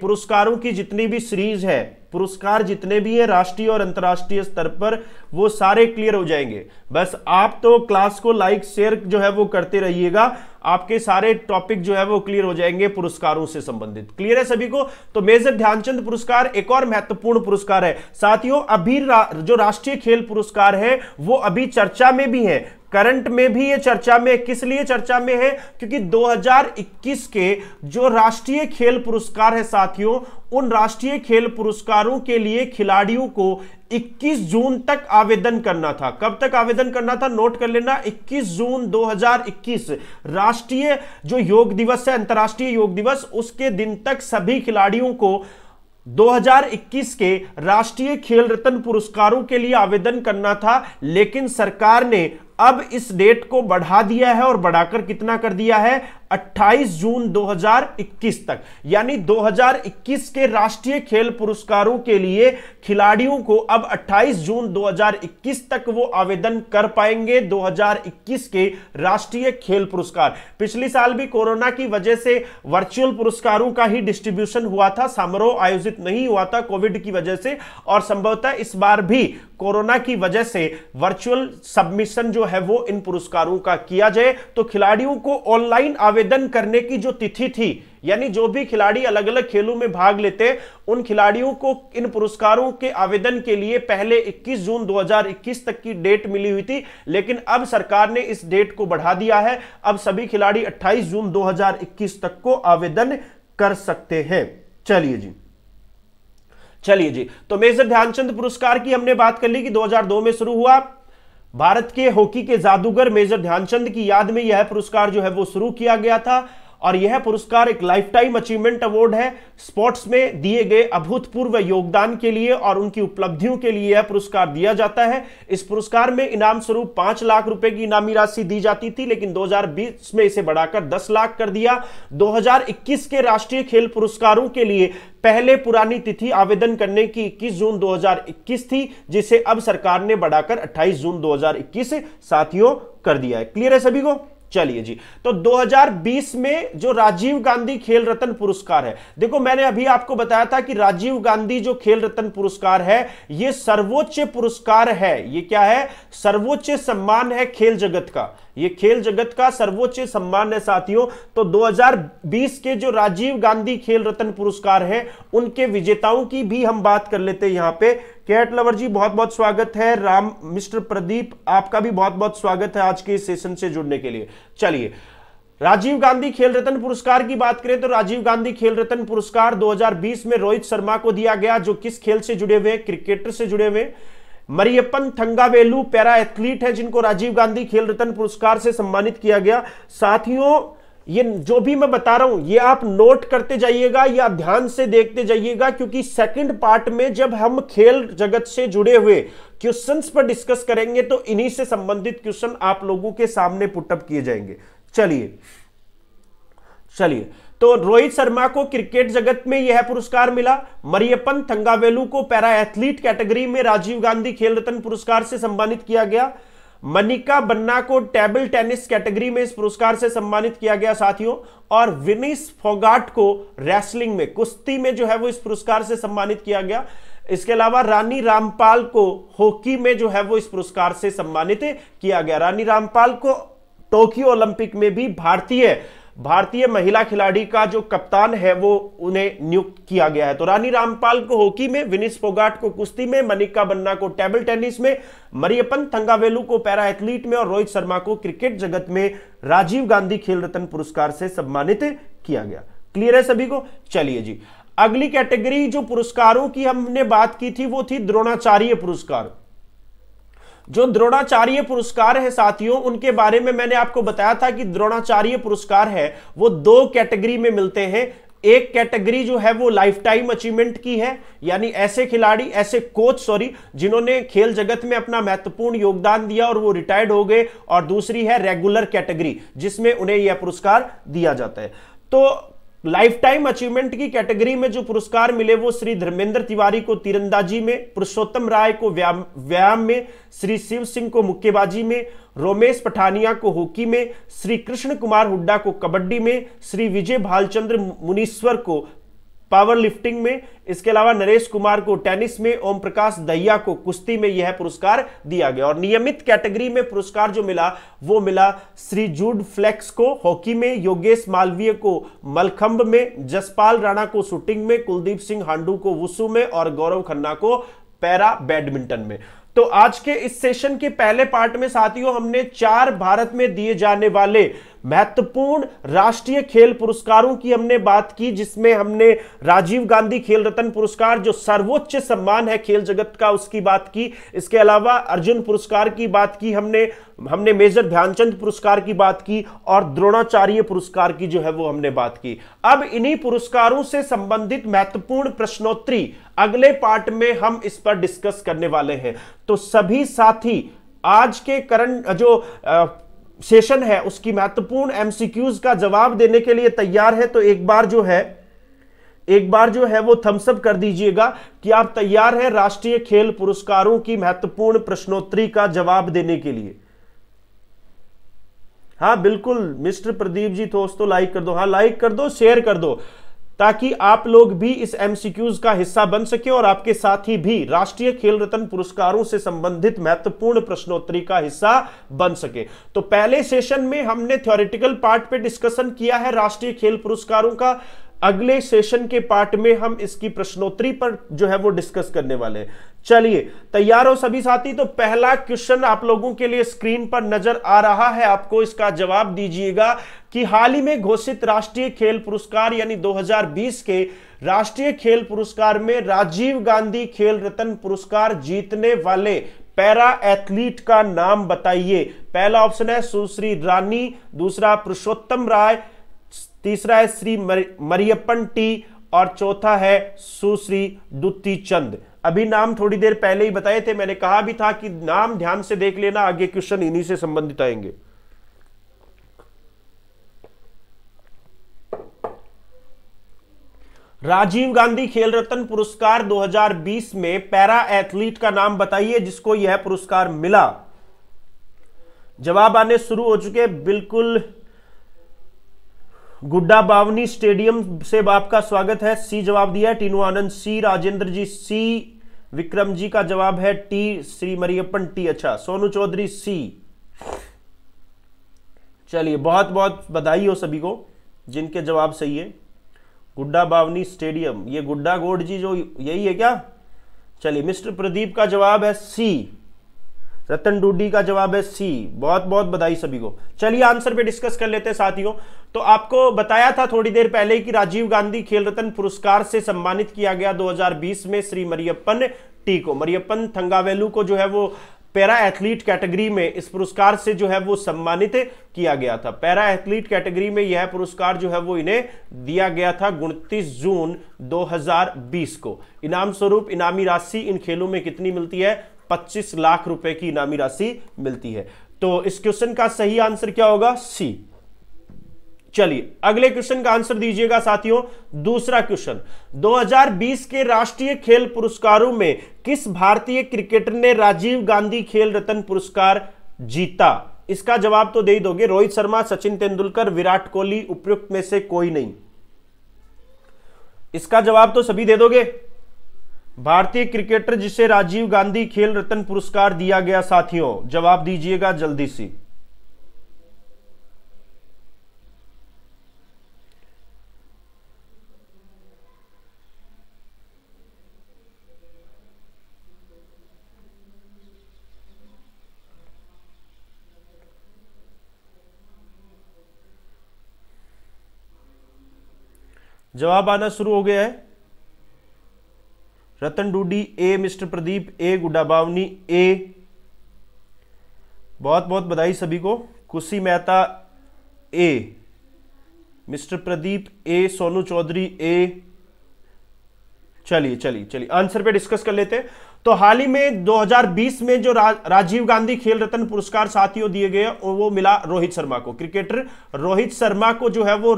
पुरस्कारों की जितनी भी सीरीज है पुरस्कार जितने भी हैं राष्ट्रीय और अंतर्राष्ट्रीय स्तर पर वो सारे क्लियर हो जाएंगे बस आप तो क्लास को लाइक शेयर जो है वो करते रहिएगा आपके सारे टॉपिक जो है वो क्लियर हो जाएंगे पुरस्कारों से संबंधित क्लियर है सभी को तो मेजर ध्यानचंद पुरस्कार एक और महत्वपूर्ण पुरस्कार है साथियों अभी रा, जो राष्ट्रीय खेल पुरस्कार है वो अभी चर्चा में भी है करंट में भी ये चर्चा में किस लिए चर्चा में है क्योंकि 2021 के जो राष्ट्रीय खेल पुरस्कार है साथियों उन राष्ट्रीय खेल पुरस्कारों के लिए खिलाड़ियों को 21 जून तक आवेदन करना था कब तक आवेदन करना था नोट कर लेना 21 जून 2021 राष्ट्रीय जो योग दिवस है अंतर्राष्ट्रीय योग दिवस उसके दिन तक सभी खिलाड़ियों को 2021 के राष्ट्रीय खेल रत्न पुरस्कारों के लिए आवेदन करना था लेकिन सरकार ने अब इस डेट को बढ़ा दिया है और बढ़ाकर कितना कर दिया है 28 जून 2021 तक यानी 2021 के राष्ट्रीय खेल पुरस्कारों के लिए खिलाड़ियों को अब 28 जून 2021 तक वो आवेदन कर पाएंगे 2021 के राष्ट्रीय खेल पुरस्कार पिछले साल भी कोरोना की वजह से वर्चुअल पुरस्कारों का ही डिस्ट्रीब्यूशन हुआ था समारोह आयोजित नहीं हुआ था कोविड की वजह से और संभवतः इस बार भी कोरोना की वजह से वर्चुअल सबमिशन जो है वो इन पुरस्कारों का किया जाए तो खिलाड़ियों को ऑनलाइन आवेदन आवेदन करने की जो तिथि थी यानी जो भी खिलाड़ी अलग अलग खेलों में भाग लेते उन खिलाड़ियों को इन पुरस्कारों के आवेदन के लिए पहले 21 जून 2021 तक की डेट मिली हुई थी लेकिन अब सरकार ने इस डेट को बढ़ा दिया है अब सभी खिलाड़ी 28 जून 2021 तक को आवेदन कर सकते हैं चलिए जी चलिए जी तो मेजर ध्यानचंद पुरस्कार की हमने बात कर ली कि 2002 में शुरू हुआ भारत के हॉकी के जादूगर मेजर ध्यानचंद की याद में यह पुरस्कार जो है वो शुरू किया गया था और यह पुरस्कार एक लाइफ टाइम अचीवमेंट अवार्ड है स्पोर्ट्स में दिए गए अभूतपूर्व योगदान के लिए और उनकी उपलब्धियों के लिए यह पुरस्कार दिया जाता है इस पुरस्कार में इनाम स्वरूप पांच लाख रुपए की इनामी राशि दी जाती थी लेकिन 2020 में इसे बढ़ाकर दस लाख कर दिया 2021 के राष्ट्रीय खेल पुरस्कारों के लिए पहले पुरानी तिथि आवेदन करने की इक्कीस जून दो थी जिसे अब सरकार ने बढ़ाकर अट्ठाईस जून दो साथियों कर दिया है क्लियर है सभी को चलिए जी तो 2020 में जो राजीव गांधी खेल रत्न पुरस्कार है देखो मैंने अभी आपको बताया था कि राजीव गांधी जो खेल रत्न पुरस्कार है यह सर्वोच्च पुरस्कार है यह क्या है सर्वोच्च सम्मान है खेल जगत का ये खेल जगत का सर्वोच्च सम्मान है साथियों तो 2020 के जो राजीव गांधी खेल रत्न पुरस्कार है उनके विजेताओं की भी हम बात कर लेते हैं यहां पे कैट लवर जी बहुत बहुत स्वागत है राम मिस्टर प्रदीप आपका भी बहुत बहुत स्वागत है आज के इस सेशन से जुड़ने के लिए चलिए राजीव गांधी खेल रत्न पुरस्कार की बात करें तो राजीव गांधी खेल रत्न पुरस्कार 2020 में रोहित शर्मा को दिया गया जो किस खेल से जुड़े हुए क्रिकेटर से जुड़े हुए मरियपन थंगावेलू पैरा एथलीट है जिनको राजीव गांधी खेल रत्न पुरस्कार से सम्मानित किया गया साथियों ये जो भी मैं बता रहा हूं ये आप नोट करते जाइएगा या ध्यान से देखते जाइएगा क्योंकि सेकंड पार्ट में जब हम खेल जगत से जुड़े हुए क्वेश्चंस पर डिस्कस करेंगे तो इन्हीं से संबंधित क्वेश्चन आप लोगों के सामने पुटअप किए जाएंगे चलिए चलिए तो रोहित शर्मा को क्रिकेट जगत में यह पुरस्कार मिला मरियपन थंगावेलू को पैरा एथलीट कैटेगरी में राजीव गांधी खेल रत्न पुरस्कार से सम्मानित किया गया मनिका बन्ना को टेबल टेनिस कैटेगरी में इस पुरस्कार से सम्मानित किया गया साथियों और विनिस फोगाट को रेसलिंग में कुश्ती में जो है वो इस पुरस्कार से सम्मानित किया गया इसके अलावा रानी रामपाल को हॉकी में जो है वो इस पुरस्कार से सम्मानित किया गया रानी रामपाल को टोक्यो ओलंपिक में भी भारतीय भारतीय महिला खिलाड़ी का जो कप्तान है वो उन्हें नियुक्त किया गया है तो रानी रामपाल को हॉकी में विनिस फोगाट को कुश्ती में मनिका बन्ना को टेबल टेनिस में मरियपन थंगावेलू को पैरा एथलीट में और रोहित शर्मा को क्रिकेट जगत में राजीव गांधी खेल रत्न पुरस्कार से सम्मानित किया गया क्लियर है सभी को चलिए जी अगली कैटेगरी जो पुरस्कारों की हमने बात की थी वो थी द्रोणाचार्य पुरस्कार जो द्रोणाचार्य पुरस्कार है साथियों उनके बारे में मैंने आपको बताया था कि द्रोणाचार्य पुरस्कार है वो दो कैटेगरी में मिलते हैं एक कैटेगरी जो है वो लाइफ टाइम अचीवमेंट की है यानी ऐसे खिलाड़ी ऐसे कोच सॉरी जिन्होंने खेल जगत में अपना महत्वपूर्ण योगदान दिया और वो रिटायर्ड हो गए और दूसरी है रेगुलर कैटेगरी जिसमें उन्हें यह पुरस्कार दिया जाता है तो लाइफ टाइम अचीवमेंट की कैटेगरी में जो पुरस्कार मिले वो श्री धर्मेंद्र तिवारी को तीरंदाजी में पुरुषोत्तम राय को व्यायाम में श्री शिव सिंह को मुक्केबाजी में रोमेश पठानिया को हॉकी में श्री कृष्ण कुमार हुड्डा को कबड्डी में श्री विजय भालचंद्र मुनीश्वर को पावर लिफ्टिंग में इसके अलावा नरेश कुमार को टेनिस में ओम प्रकाश दहिया को कुश्ती में यह पुरस्कार दिया गया और नियमित कैटेगरी में पुरस्कार जो मिला वो मिला श्री जूड फ्लेक्स को हॉकी में योगेश मालवीय को मलखंब में जसपाल राणा को शूटिंग में कुलदीप सिंह हांडू को वुसू में और गौरव खन्ना को पैरा बैडमिंटन में तो आज के इस सेशन के पहले पार्ट में साथियों हमने चार भारत में दिए जाने वाले महत्वपूर्ण राष्ट्रीय खेल पुरस्कारों की हमने बात की जिसमें हमने राजीव गांधी खेल रत्न पुरस्कार जो सर्वोच्च सम्मान है खेल जगत का उसकी बात की इसके अलावा अर्जुन पुरस्कार की बात की हमने हमने मेजर ध्यानचंद पुरस्कार की बात की और द्रोणाचार्य पुरस्कार की जो है वो हमने बात की अब इन्हीं पुरस्कारों से संबंधित महत्वपूर्ण प्रश्नोत्तरी अगले पार्ट में हम इस पर डिस्कस करने वाले हैं तो सभी साथी आज के करंट जो आ, सेशन है उसकी महत्वपूर्ण एमसीक्यूज का जवाब देने के लिए तैयार है तो एक बार जो है एक बार जो है वो थम्सअप कर दीजिएगा कि आप तैयार हैं राष्ट्रीय खेल पुरस्कारों की महत्वपूर्ण प्रश्नोत्तरी का जवाब देने के लिए हाँ बिल्कुल मिस्टर प्रदीप जी दोस्तों लाइक कर दो हाँ लाइक कर दो शेयर कर दो ताकि आप लोग भी इस एमसीक्यूज का हिस्सा बन सके और आपके साथ ही भी राष्ट्रीय खेल रत्न पुरस्कारों से संबंधित महत्वपूर्ण प्रश्नोत्तरी का हिस्सा बन सके तो पहले सेशन में हमने थ्योरिटिकल पार्ट पे डिस्कशन किया है राष्ट्रीय खेल पुरस्कारों का अगले सेशन के पार्ट में हम इसकी प्रश्नोत्तरी पर जो है वो डिस्कस करने वाले हैं चलिए तैयार हो सभी साथी तो पहला क्वेश्चन आप लोगों के लिए स्क्रीन पर नजर आ रहा है आपको इसका जवाब दीजिएगा कि हाल ही में घोषित राष्ट्रीय खेल पुरस्कार यानी 2020 के राष्ट्रीय खेल पुरस्कार में राजीव गांधी खेल रत्न पुरस्कार जीतने वाले पैरा एथलीट का नाम बताइए पहला ऑप्शन है सुश्री रानी दूसरा पुरुषोत्तम राय तीसरा है श्री मरियपन टी और चौथा है सुश्री दुती चंद अभी नाम थोड़ी देर पहले ही बताए थे मैंने कहा भी था कि नाम ध्यान से देख लेना आगे क्वेश्चन इन्हीं से संबंधित आएंगे राजीव गांधी खेल रत्न पुरस्कार 2020 में पैरा एथलीट का नाम बताइए जिसको यह पुरस्कार मिला जवाब आने शुरू हो चुके बिल्कुल गुड्डा बावनी स्टेडियम से आपका स्वागत है सी जवाब दिया है टीनू आनंद सी राजेंद्र जी सी विक्रम जी का जवाब है टी श्री मरियपन टी अच्छा सोनू चौधरी सी चलिए बहुत बहुत बधाई हो सभी को जिनके जवाब सही है गुड्डा बावनी स्टेडियम ये गुड्डा गोड जी जो यही है क्या चलिए मिस्टर प्रदीप का जवाब है सी रतन डूडी का जवाब है सी बहुत बहुत बधाई सभी को चलिए आंसर पे डिस्कस कर लेते हैं साथियों तो आपको बताया था थोड़ी देर पहले कि राजीव गांधी खेल रत्न पुरस्कार से सम्मानित किया गया 2020 में श्री मरियप्पन टी को मरियप्पन थंगावेलू को जो है वो पैरा एथलीट कैटेगरी में इस पुरस्कार से जो है वो सम्मानित किया गया था पैरा एथलीट कैटेगरी में यह पुरस्कार जो है वो इन्हें दिया गया था उनतीस जून 2020 को इनाम स्वरूप इनामी राशि इन खेलों में कितनी मिलती है 25 लाख रुपए की इनामी राशि मिलती है तो इस क्वेश्चन का सही आंसर क्या होगा सी चलिए अगले क्वेश्चन का आंसर दीजिएगा साथियों दूसरा क्वेश्चन 2020 के राष्ट्रीय खेल पुरस्कारों में किस भारतीय क्रिकेटर ने राजीव गांधी खेल रत्न पुरस्कार जीता इसका जवाब तो दे ही दोगे रोहित शर्मा सचिन तेंदुलकर विराट कोहली उपयुक्त में से कोई नहीं इसका जवाब तो सभी दे दोगे भारतीय क्रिकेटर जिसे राजीव गांधी खेल रत्न पुरस्कार दिया गया साथियों जवाब दीजिएगा जल्दी से जवाब आना शुरू हो गया है रतन डूडी ए मिस्टर प्रदीप ए गुड्डा बावनी ए बहुत बहुत बधाई सभी को कुशी मेहता ए मिस्टर प्रदीप ए सोनू चौधरी ए चलिए चलिए चलिए आंसर पे डिस्कस कर लेते तो हाल ही में 2020 में जो रा, राजीव गांधी खेल रत्न पुरस्कार साथियों दिए गए वो मिला रोहित शर्मा को क्रिकेटर रोहित शर्मा को जो है वो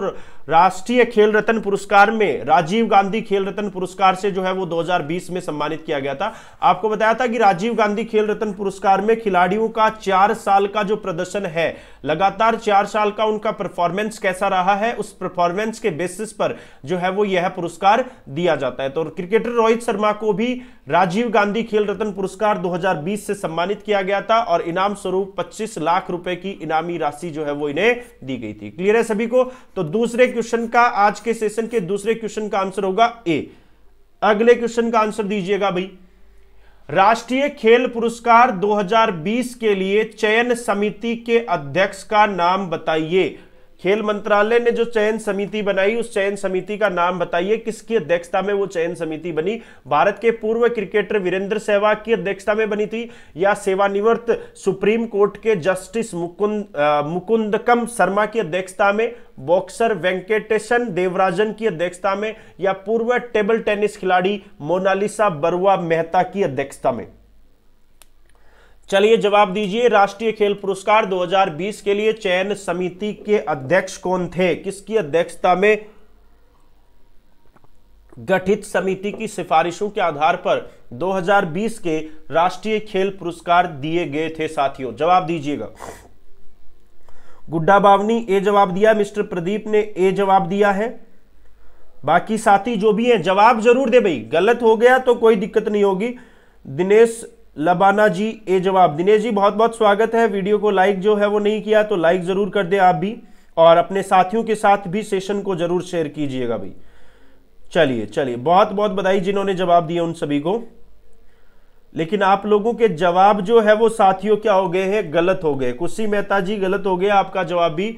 राष्ट्रीय खेल रत्न पुरस्कार में राजीव गांधी खेल रत्न पुरस्कार से जो है वो 2020 में सम्मानित किया गया था आपको बताया था कि राजीव गांधी खेल रत्न पुरस्कार में खिलाड़ियों का चार साल का जो प्रदर्शन है लगातार चार साल का उनका परफॉर्मेंस कैसा रहा है उस परफॉर्मेंस के बेसिस पर जो है वो यह पुरस्कार दिया जाता है तो क्रिकेटर रोहित शर्मा को भी राजीव गांधी खेल रत्न पुरस्कार दो से सम्मानित किया गया था और इनाम स्वरूप पच्चीस लाख रुपए की इनामी राशि जो है वो इन्हें दी गई थी क्लियर है सभी को तो दूसरे क्वेश्चन का आज के सेशन के दूसरे क्वेश्चन का आंसर होगा ए अगले क्वेश्चन का आंसर दीजिएगा भाई राष्ट्रीय खेल पुरस्कार 2020 के लिए चयन समिति के अध्यक्ष का नाम बताइए खेल मंत्रालय ने जो चयन समिति बनाई उस चयन समिति का नाम बताइए किसकी अध्यक्षता में वो चयन समिति बनी भारत के पूर्व क्रिकेटर वीरेंद्र सहवाग की अध्यक्षता में बनी थी या सेवानिवृत्त सुप्रीम कोर्ट के जस्टिस मुकुंद मुकुंदकम शर्मा की अध्यक्षता में बॉक्सर वेंकटेशन देवराजन की अध्यक्षता में या पूर्व टेबल टेनिस खिलाड़ी मोनालिसा बरुआ मेहता की अध्यक्षता में चलिए जवाब दीजिए राष्ट्रीय खेल पुरस्कार 2020 के लिए चयन समिति के अध्यक्ष कौन थे किसकी अध्यक्षता में गठित समिति की सिफारिशों के आधार पर 2020 के राष्ट्रीय खेल पुरस्कार दिए गए थे साथियों जवाब दीजिएगा गुड्डा बावनी ए जवाब दिया मिस्टर प्रदीप ने ए जवाब दिया है बाकी साथी जो भी हैं जवाब जरूर दे भाई गलत हो गया तो कोई दिक्कत नहीं होगी दिनेश लबाना जी ए जवाब दिनेश जी बहुत बहुत स्वागत है वीडियो को लाइक जो है वो नहीं किया तो लाइक जरूर कर दे आप भी और अपने साथियों के साथ भी सेशन को जरूर शेयर कीजिएगा भाई चलिए चलिए बहुत बहुत बधाई जिन्होंने जवाब दिए उन सभी को लेकिन आप लोगों के जवाब जो है वो साथियों क्या हो गए हैं गलत हो गए कुशी मेहता जी गलत हो गए आपका जवाब भी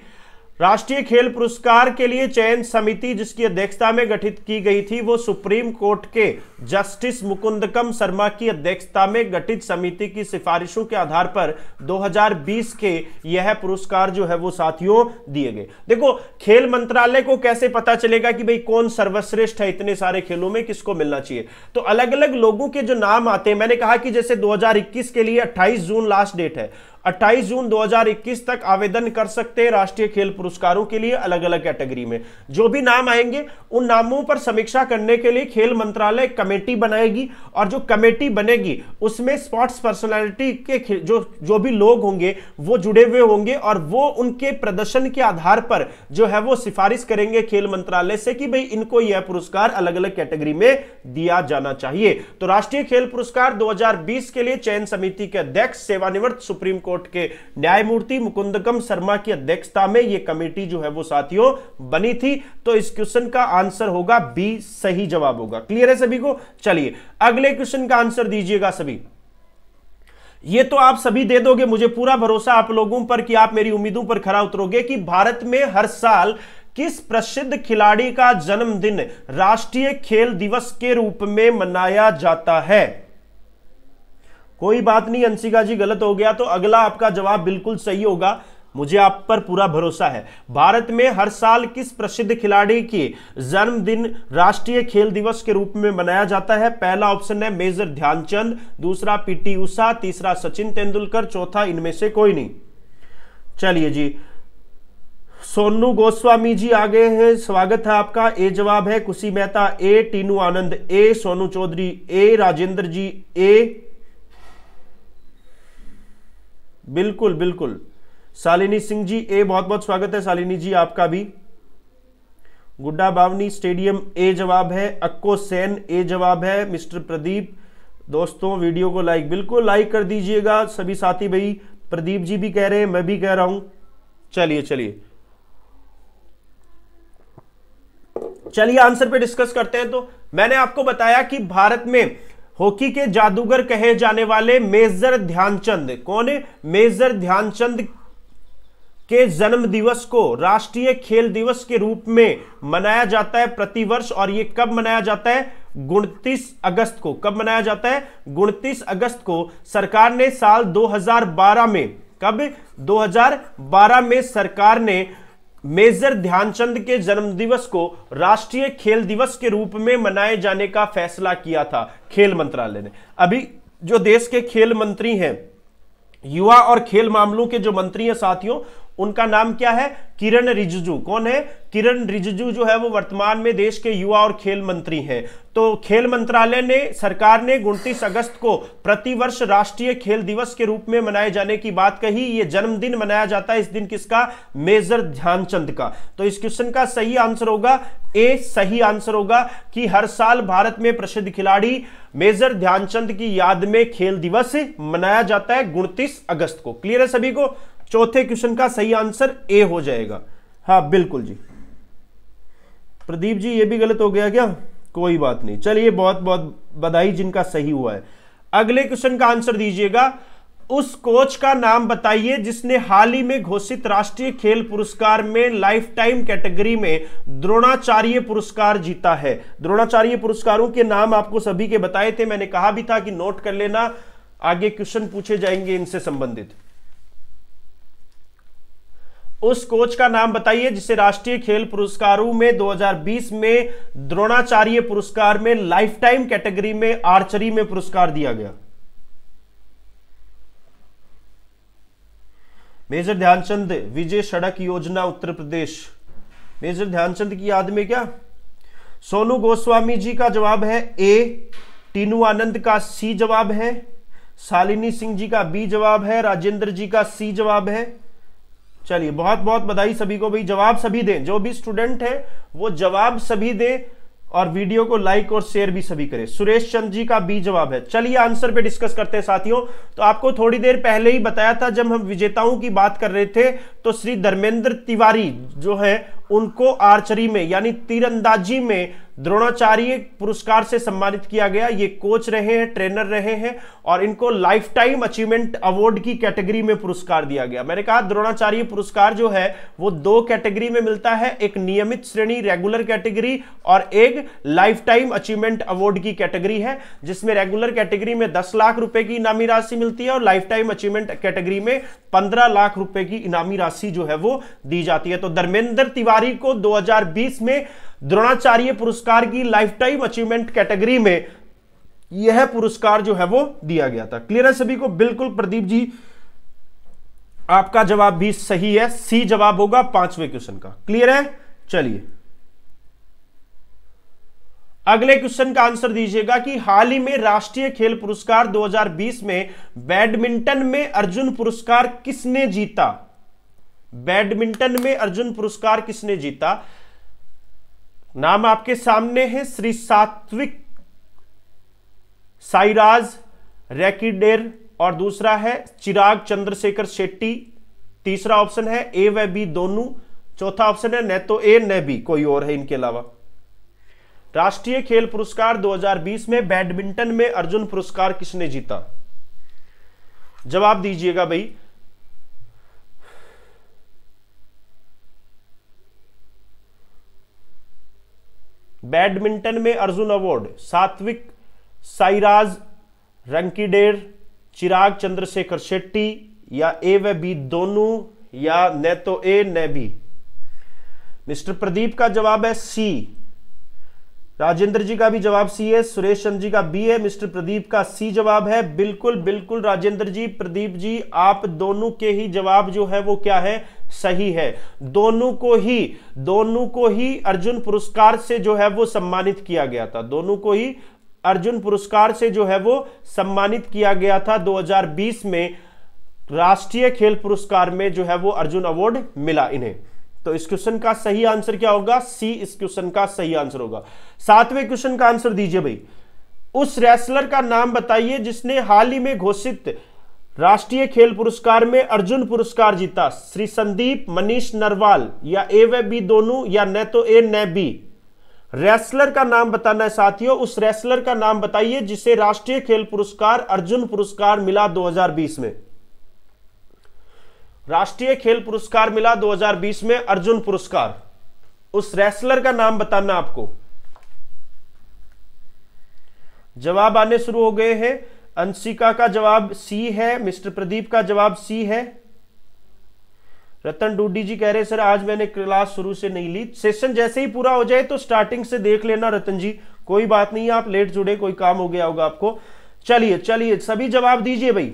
राष्ट्रीय खेल पुरस्कार के लिए चयन समिति जिसकी अध्यक्षता में गठित की गई थी वो सुप्रीम कोर्ट के जस्टिस मुकुंदकम शर्मा की अध्यक्षता में गठित समिति की सिफारिशों के आधार पर 2020 के यह पुरस्कार जो है वो साथियों दिए गए देखो खेल मंत्रालय को कैसे पता चलेगा कि भाई कौन सर्वश्रेष्ठ है इतने सारे खेलों में किसको मिलना चाहिए तो अलग अलग लोगों के जो नाम आते हैं मैंने कहा कि जैसे दो के लिए अट्ठाईस जून लास्ट डेट है 28 जून 2021 तक आवेदन कर सकते हैं राष्ट्रीय खेल पुरस्कारों के लिए अलग अलग कैटेगरी में जो भी नाम आएंगे उन नामों पर समीक्षा करने के लिए खेल मंत्रालय कमेटी बनाएगी और जो कमेटी बनेगी उसमें स्पोर्ट्स पर्सनैलिटी के जो जो भी लोग होंगे वो जुड़े हुए होंगे और वो उनके प्रदर्शन के आधार पर जो है वो सिफारिश करेंगे खेल मंत्रालय से कि भाई इनको यह पुरस्कार अलग अलग कैटेगरी में दिया जाना चाहिए तो राष्ट्रीय खेल पुरस्कार 2020 के लिए चयन समिति के अध्यक्ष सेवानिवृत्त सुप्रीम कोर्ट कोर्ट के न्यायमूर्ति मुकुंदकम शर्मा की अध्यक्षता में यह कमेटी जो है वो साथियों बनी थी तो इस क्वेश्चन का आंसर होगा बी सही जवाब होगा क्लियर है सभी को चलिए अगले क्वेश्चन का आंसर दीजिएगा सभी ये तो आप सभी दे दोगे मुझे पूरा भरोसा आप लोगों पर कि आप मेरी उम्मीदों पर खरा उतरोगे कि भारत में हर साल किस प्रसिद्ध खिलाड़ी का जन्मदिन राष्ट्रीय खेल दिवस के रूप में मनाया जाता है कोई बात नहीं अंशिका जी गलत हो गया तो अगला आपका जवाब बिल्कुल सही होगा मुझे आप पर पूरा भरोसा है भारत में हर साल किस प्रसिद्ध खिलाड़ी के जन्मदिन राष्ट्रीय खेल दिवस के रूप में मनाया जाता है पहला ऑप्शन है मेजर ध्यानचंद दूसरा पीटी उषा तीसरा सचिन तेंदुलकर चौथा इनमें से कोई नहीं चलिए जी सोनू गोस्वामी जी आ गए हैं स्वागत है आपका ए जवाब है कुशी मेहता ए टीनू आनंद ए सोनू चौधरी ए राजेंद्र जी ए बिल्कुल बिल्कुल सालिनी सिंह जी ए बहुत बहुत स्वागत है सालिनी जी आपका भी गुड्डा बावनी स्टेडियम ए जवाब है अक्को सेन ए जवाब है मिस्टर प्रदीप दोस्तों वीडियो को लाइक बिल्कुल लाइक कर दीजिएगा सभी साथी भाई प्रदीप जी भी कह रहे हैं मैं भी कह रहा हूं चलिए चलिए चलिए आंसर पे डिस्कस करते हैं तो मैंने आपको बताया कि भारत में हॉकी के जादूगर कहे जाने वाले मेजर ध्यानचंद कौन है मेजर ध्यानचंद के जन्म दिवस को राष्ट्रीय खेल दिवस के रूप में मनाया जाता है प्रतिवर्ष और ये कब मनाया जाता है गुणतीस अगस्त को कब मनाया जाता है गुणतीस अगस्त को सरकार ने साल 2012 में कब 2012 में सरकार ने मेजर ध्यानचंद के जन्मदिवस को राष्ट्रीय खेल दिवस के रूप में मनाए जाने का फैसला किया था खेल मंत्रालय ने अभी जो देश के खेल मंत्री हैं युवा और खेल मामलों के जो मंत्री हैं साथियों उनका नाम क्या है किरण रिजिजू कौन है किरण रिजिजू जो है वो वर्तमान में देश के युवा और खेल मंत्री हैं तो खेल मंत्रालय ने सरकार ने उनतीस अगस्त को प्रतिवर्ष राष्ट्रीय खेल दिवस के रूप में मनाए जाने की बात कही ये जन्मदिन मनाया जाता है इस दिन किसका मेजर ध्यानचंद का तो इस क्वेश्चन का सही आंसर होगा ए सही आंसर होगा कि हर साल भारत में प्रसिद्ध खिलाड़ी मेजर ध्यानचंद की याद में खेल दिवस मनाया जाता है उनतीस अगस्त को क्लियर है सभी को चौथे क्वेश्चन का सही आंसर ए हो जाएगा हाँ बिल्कुल जी प्रदीप जी ये भी गलत हो गया क्या कोई बात नहीं चलिए बहुत बहुत बधाई जिनका सही हुआ है अगले क्वेश्चन का आंसर दीजिएगा उस कोच का नाम बताइए जिसने हाल ही में घोषित राष्ट्रीय खेल पुरस्कार में लाइफ टाइम कैटेगरी में द्रोणाचार्य पुरस्कार जीता है द्रोणाचार्य पुरस्कारों के नाम आपको सभी के बताए थे मैंने कहा भी था कि नोट कर लेना आगे क्वेश्चन पूछे जाएंगे इनसे संबंधित उस कोच का नाम बताइए जिसे राष्ट्रीय खेल पुरस्कारों में 2020 में द्रोणाचार्य पुरस्कार में लाइफ टाइम कैटेगरी में आर्चरी में पुरस्कार दिया गया मेजर ध्यानचंद विजय सड़क योजना उत्तर प्रदेश मेजर ध्यानचंद की याद में क्या सोनू गोस्वामी जी का जवाब है ए टीनू आनंद का सी जवाब है शालिनी सिंह जी का बी जवाब है राजेंद्र जी का सी जवाब है चलिए बहुत बहुत बधाई सभी को भाई जवाब सभी दें जो भी स्टूडेंट हैं वो जवाब सभी दें और वीडियो को लाइक और शेयर भी सभी करें सुरेश चंद जी का बी जवाब है चलिए आंसर पे डिस्कस करते हैं साथियों तो आपको थोड़ी देर पहले ही बताया था जब हम विजेताओं की बात कर रहे थे तो श्री धर्मेंद्र तिवारी जो है उनको आर्चरी में यानी तीरंदाजी में द्रोणाचार्य पुरस्कार से सम्मानित किया गया ये कोच रहे हैं ट्रेनर रहे हैं और इनको लाइफ टाइम अचीवमेंट अवार्ड की कैटेगरी में पुरस्कार दिया गया मैंने कहा द्रोणाचार्य पुरस्कार जो है वो दो कैटेगरी में मिलता है एक नियमित श्रेणी रेगुलर कैटेगरी और एक लाइफ टाइम अचीवमेंट अवार्ड की कैटेगरी है जिसमें रेगुलर कैटेगरी में दस लाख रुपए की इनामी राशि मिलती है और लाइफ टाइम अचीवमेंट कैटेगरी में पंद्रह लाख रुपए की इनामी राशि जो है वो दी जाती है तो धर्मेंद्र तिवारी को दो में द्रोणाचार्य पुरस्कार की लाइफ टाइम अचीवमेंट कैटेगरी में यह पुरस्कार जो है वो दिया गया था क्लियर है सभी को बिल्कुल प्रदीप जी आपका जवाब भी सही है सी जवाब होगा पांचवें क्वेश्चन का क्लियर है चलिए अगले क्वेश्चन का आंसर दीजिएगा कि हाल ही में राष्ट्रीय खेल पुरस्कार 2020 में बैडमिंटन में अर्जुन पुरस्कार किसने जीता बैडमिंटन में अर्जुन पुरस्कार किसने जीता नाम आपके सामने है श्री सात्विक साईराज रैकिडेर और दूसरा है चिराग चंद्रशेखर शेट्टी तीसरा ऑप्शन है ए व बी दोनों चौथा ऑप्शन है न तो ए न बी कोई और है इनके अलावा राष्ट्रीय खेल पुरस्कार 2020 में बैडमिंटन में अर्जुन पुरस्कार किसने जीता जवाब दीजिएगा भाई बैडमिंटन में अर्जुन अवार्ड सात्विक साईराज रंकीडेर चिराग चंद्रशेखर शेट्टी या ए व बी दोनों या न तो ए न बी मिस्टर प्रदीप का जवाब है सी राजेंद्र जी का भी जवाब सी है सुरेश चंद्र जी का बी है मिस्टर प्रदीप का सी जवाब है बिल्कुल बिल्कुल राजेंद्र जी प्रदीप जी आप दोनों के ही जवाब जो है वो क्या है सही है दोनों को ही दोनों को ही अर्जुन पुरस्कार से जो है वो सम्मानित किया गया था दोनों को ही अर्जुन पुरस्कार से जो है वो सम्मानित किया गया था 2020 में राष्ट्रीय खेल पुरस्कार में जो है वो अर्जुन अवार्ड मिला इन्हें तो इस क्वेश्चन का सही आंसर क्या होगा सी इस क्वेश्चन का सही आंसर होगा सातवें क्वेश्चन का आंसर दीजिए भाई उस रेसलर का नाम बताइए जिसने हाल ही में घोषित राष्ट्रीय खेल पुरस्कार में अर्जुन पुरस्कार जीता श्री संदीप मनीष नरवाल या ए व बी दोनों या न तो ए न बी रेसलर का नाम बताना है साथियों उस रेसलर का नाम बताइए जिसे राष्ट्रीय खेल पुरस्कार अर्जुन पुरस्कार मिला 2020 में राष्ट्रीय खेल पुरस्कार मिला 2020 में अर्जुन पुरस्कार उस रेसलर का नाम बताना आपको जवाब आने शुरू हो गए हैं अंशिका का जवाब सी है मिस्टर प्रदीप का जवाब सी है रतन डूडी जी कह रहे सर आज मैंने क्लास शुरू से नहीं ली सेशन जैसे ही पूरा हो जाए तो स्टार्टिंग से देख लेना रतन जी कोई बात नहीं आप लेट जुड़े कोई काम हो गया होगा आपको चलिए चलिए सभी जवाब दीजिए भाई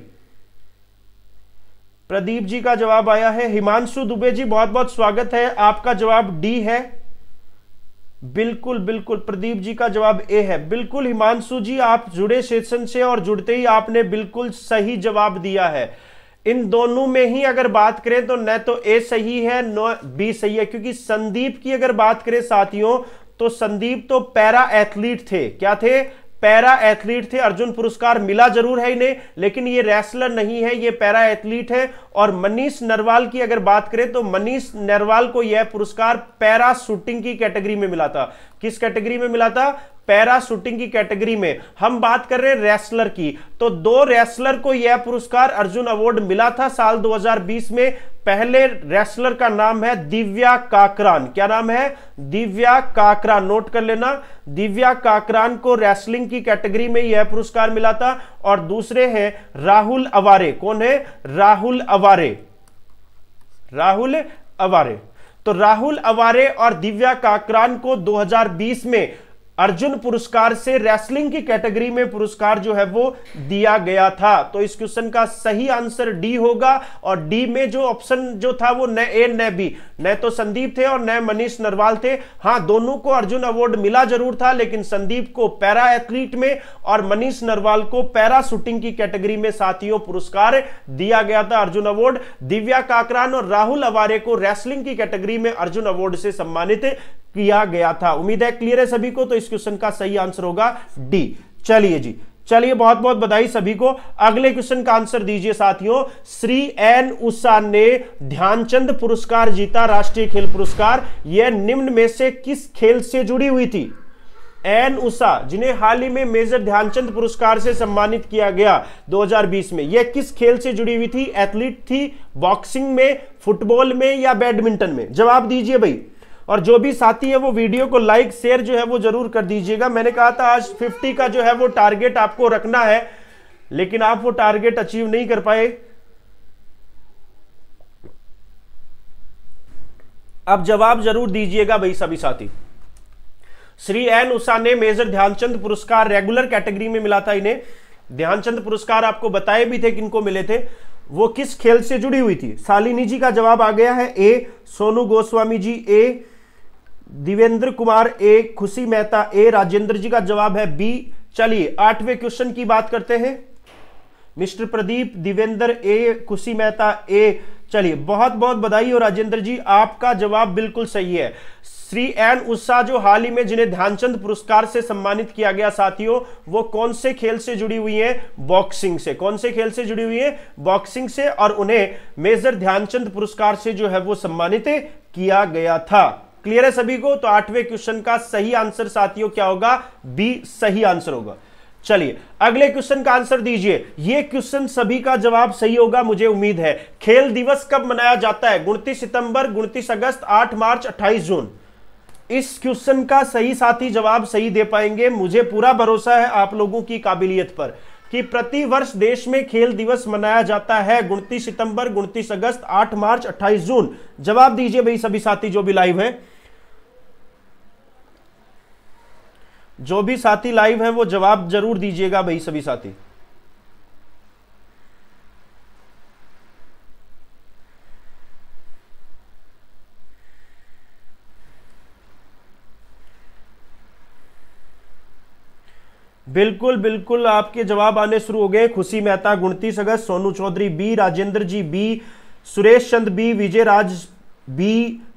प्रदीप जी का जवाब आया है हिमांशु दुबे जी बहुत बहुत स्वागत है आपका जवाब डी है बिल्कुल बिल्कुल प्रदीप जी का जवाब ए है बिल्कुल हिमांशु जी आप जुड़े सेशन से और जुड़ते ही आपने बिल्कुल सही जवाब दिया है इन दोनों में ही अगर बात करें तो न तो ए सही है न बी सही है क्योंकि संदीप की अगर बात करें साथियों तो संदीप तो पैरा एथलीट थे क्या थे पैरा एथलीट थे अर्जुन पुरस्कार मिला जरूर है इन्हें लेकिन ये रेसलर नहीं है ये पैरा एथलीट है और मनीष नरवाल की अगर बात करें तो मनीष नरवाल को यह पुरस्कार पैरा शूटिंग की कैटेगरी में मिला था किस कैटेगरी में मिला था पैरा शूटिंग की कैटेगरी में हम बात कर रहे हैं रेसलर की तो दो रेसलर को यह पुरस्कार अर्जुन अवार्ड मिला था साल 2020 में पहले रेसलर का नाम है दिव्या काकरान क्या नाम है दिव्या काकरान नोट कर लेना दिव्या काकरान को रेसलिंग की कैटेगरी में यह पुरस्कार मिला था और दूसरे हैं राहुल अवारे कौन है राहुल अवारे राहुल अवारे तो राहुल अवारे और दिव्या काकरान को 2020 में अर्जुन पुरस्कार से रेसलिंग की कैटेगरी में पुरस्कार जो है वो दिया गया था तो इस क्वेश्चन का सही आंसर डी होगा और डी में जो ऑप्शन जो था वो न ए न बी न तो संदीप थे और न मनीष नरवाल थे हाँ दोनों को अर्जुन अवार्ड मिला जरूर था लेकिन संदीप को पैरा एथलीट में और मनीष नरवाल को पैरा शूटिंग की कैटेगरी में साथियों पुरस्कार दिया गया था अर्जुन अवार्ड दिव्या काकरान और राहुल अवारे को रेसलिंग की कैटेगरी में अर्जुन अवार्ड से सम्मानित किया गया था उम्मीद है क्लियर है सभी को तो इस क्वेश्चन का सही आंसर होगा डी चलिए जी चलिए बहुत बहुत बधाई सभी को अगले क्वेश्चन का आंसर दीजिए साथियों श्री एन उषा ने ध्यानचंद पुरस्कार जीता राष्ट्रीय खेल पुरस्कार यह निम्न में से किस खेल से जुड़ी हुई थी एन उषा जिन्हें हाल ही में मेजर ध्यानचंद पुरस्कार से सम्मानित किया गया 2020 में यह किस खेल से जुड़ी हुई थी एथलीट थी बॉक्सिंग में फुटबॉल में या बैडमिंटन में जवाब दीजिए भाई और जो भी साथी है वो वीडियो को लाइक शेयर जो है वो जरूर कर दीजिएगा मैंने कहा था आज 50 का जो है वो टारगेट आपको रखना है लेकिन आप वो टारगेट अचीव नहीं कर पाए अब जवाब जरूर दीजिएगा भाई सभी साथी श्री एन उषा ने मेजर ध्यानचंद पुरस्कार रेगुलर कैटेगरी में मिला था इन्हें ध्यानचंद पुरस्कार आपको बताए भी थे किनको मिले थे वो किस खेल से जुड़ी हुई थी सालिनी जी का जवाब आ गया है ए सोनू गोस्वामी जी ए दिवेंद्र कुमार ए खुशी मेहता ए राजेंद्र जी का जवाब है बी चलिए आठवें क्वेश्चन की बात करते हैं मिस्टर प्रदीप दिवेंद्र ए खुशी मेहता ए चलिए बहुत बहुत बधाई हो राजेंद्र जी आपका जवाब बिल्कुल सही है श्री एन उषा जो हाल ही में जिन्हें ध्यानचंद पुरस्कार से सम्मानित किया गया साथियों वो कौन से खेल से जुड़ी हुई हैं बॉक्सिंग से कौन से खेल से जुड़ी हुई है बॉक्सिंग से और उन्हें मेजर ध्यानचंद पुरस्कार से जो है वो सम्मानित किया गया था क्लियर है सभी को तो आठवें क्वेश्चन का सही आंसर साथियों क्या होगा बी सही आंसर होगा चलिए अगले क्वेश्चन का आंसर दीजिए यह क्वेश्चन सभी का जवाब सही होगा मुझे उम्मीद है खेल दिवस कब मनाया जाता है उनतीस सितंबर उनतीस अगस्त आठ मार्च अट्ठाईस जून इस क्वेश्चन का सही साथी जवाब सही दे पाएंगे मुझे पूरा भरोसा है आप लोगों की काबिलियत पर कि प्रति वर्ष देश में खेल दिवस मनाया जाता है उनतीस सितंबर उनतीस अगस्त 8 मार्च 28 जून जवाब दीजिए भाई सभी साथी जो भी लाइव हैं जो भी साथी लाइव है वो जवाब जरूर दीजिएगा भाई सभी साथी बिल्कुल बिल्कुल आपके जवाब आने शुरू हो गए खुशी मेहता गुणतीस अगस्त सोनू चौधरी बी राजेंद्र जी बी सुरेश चंद बी विजय राज बी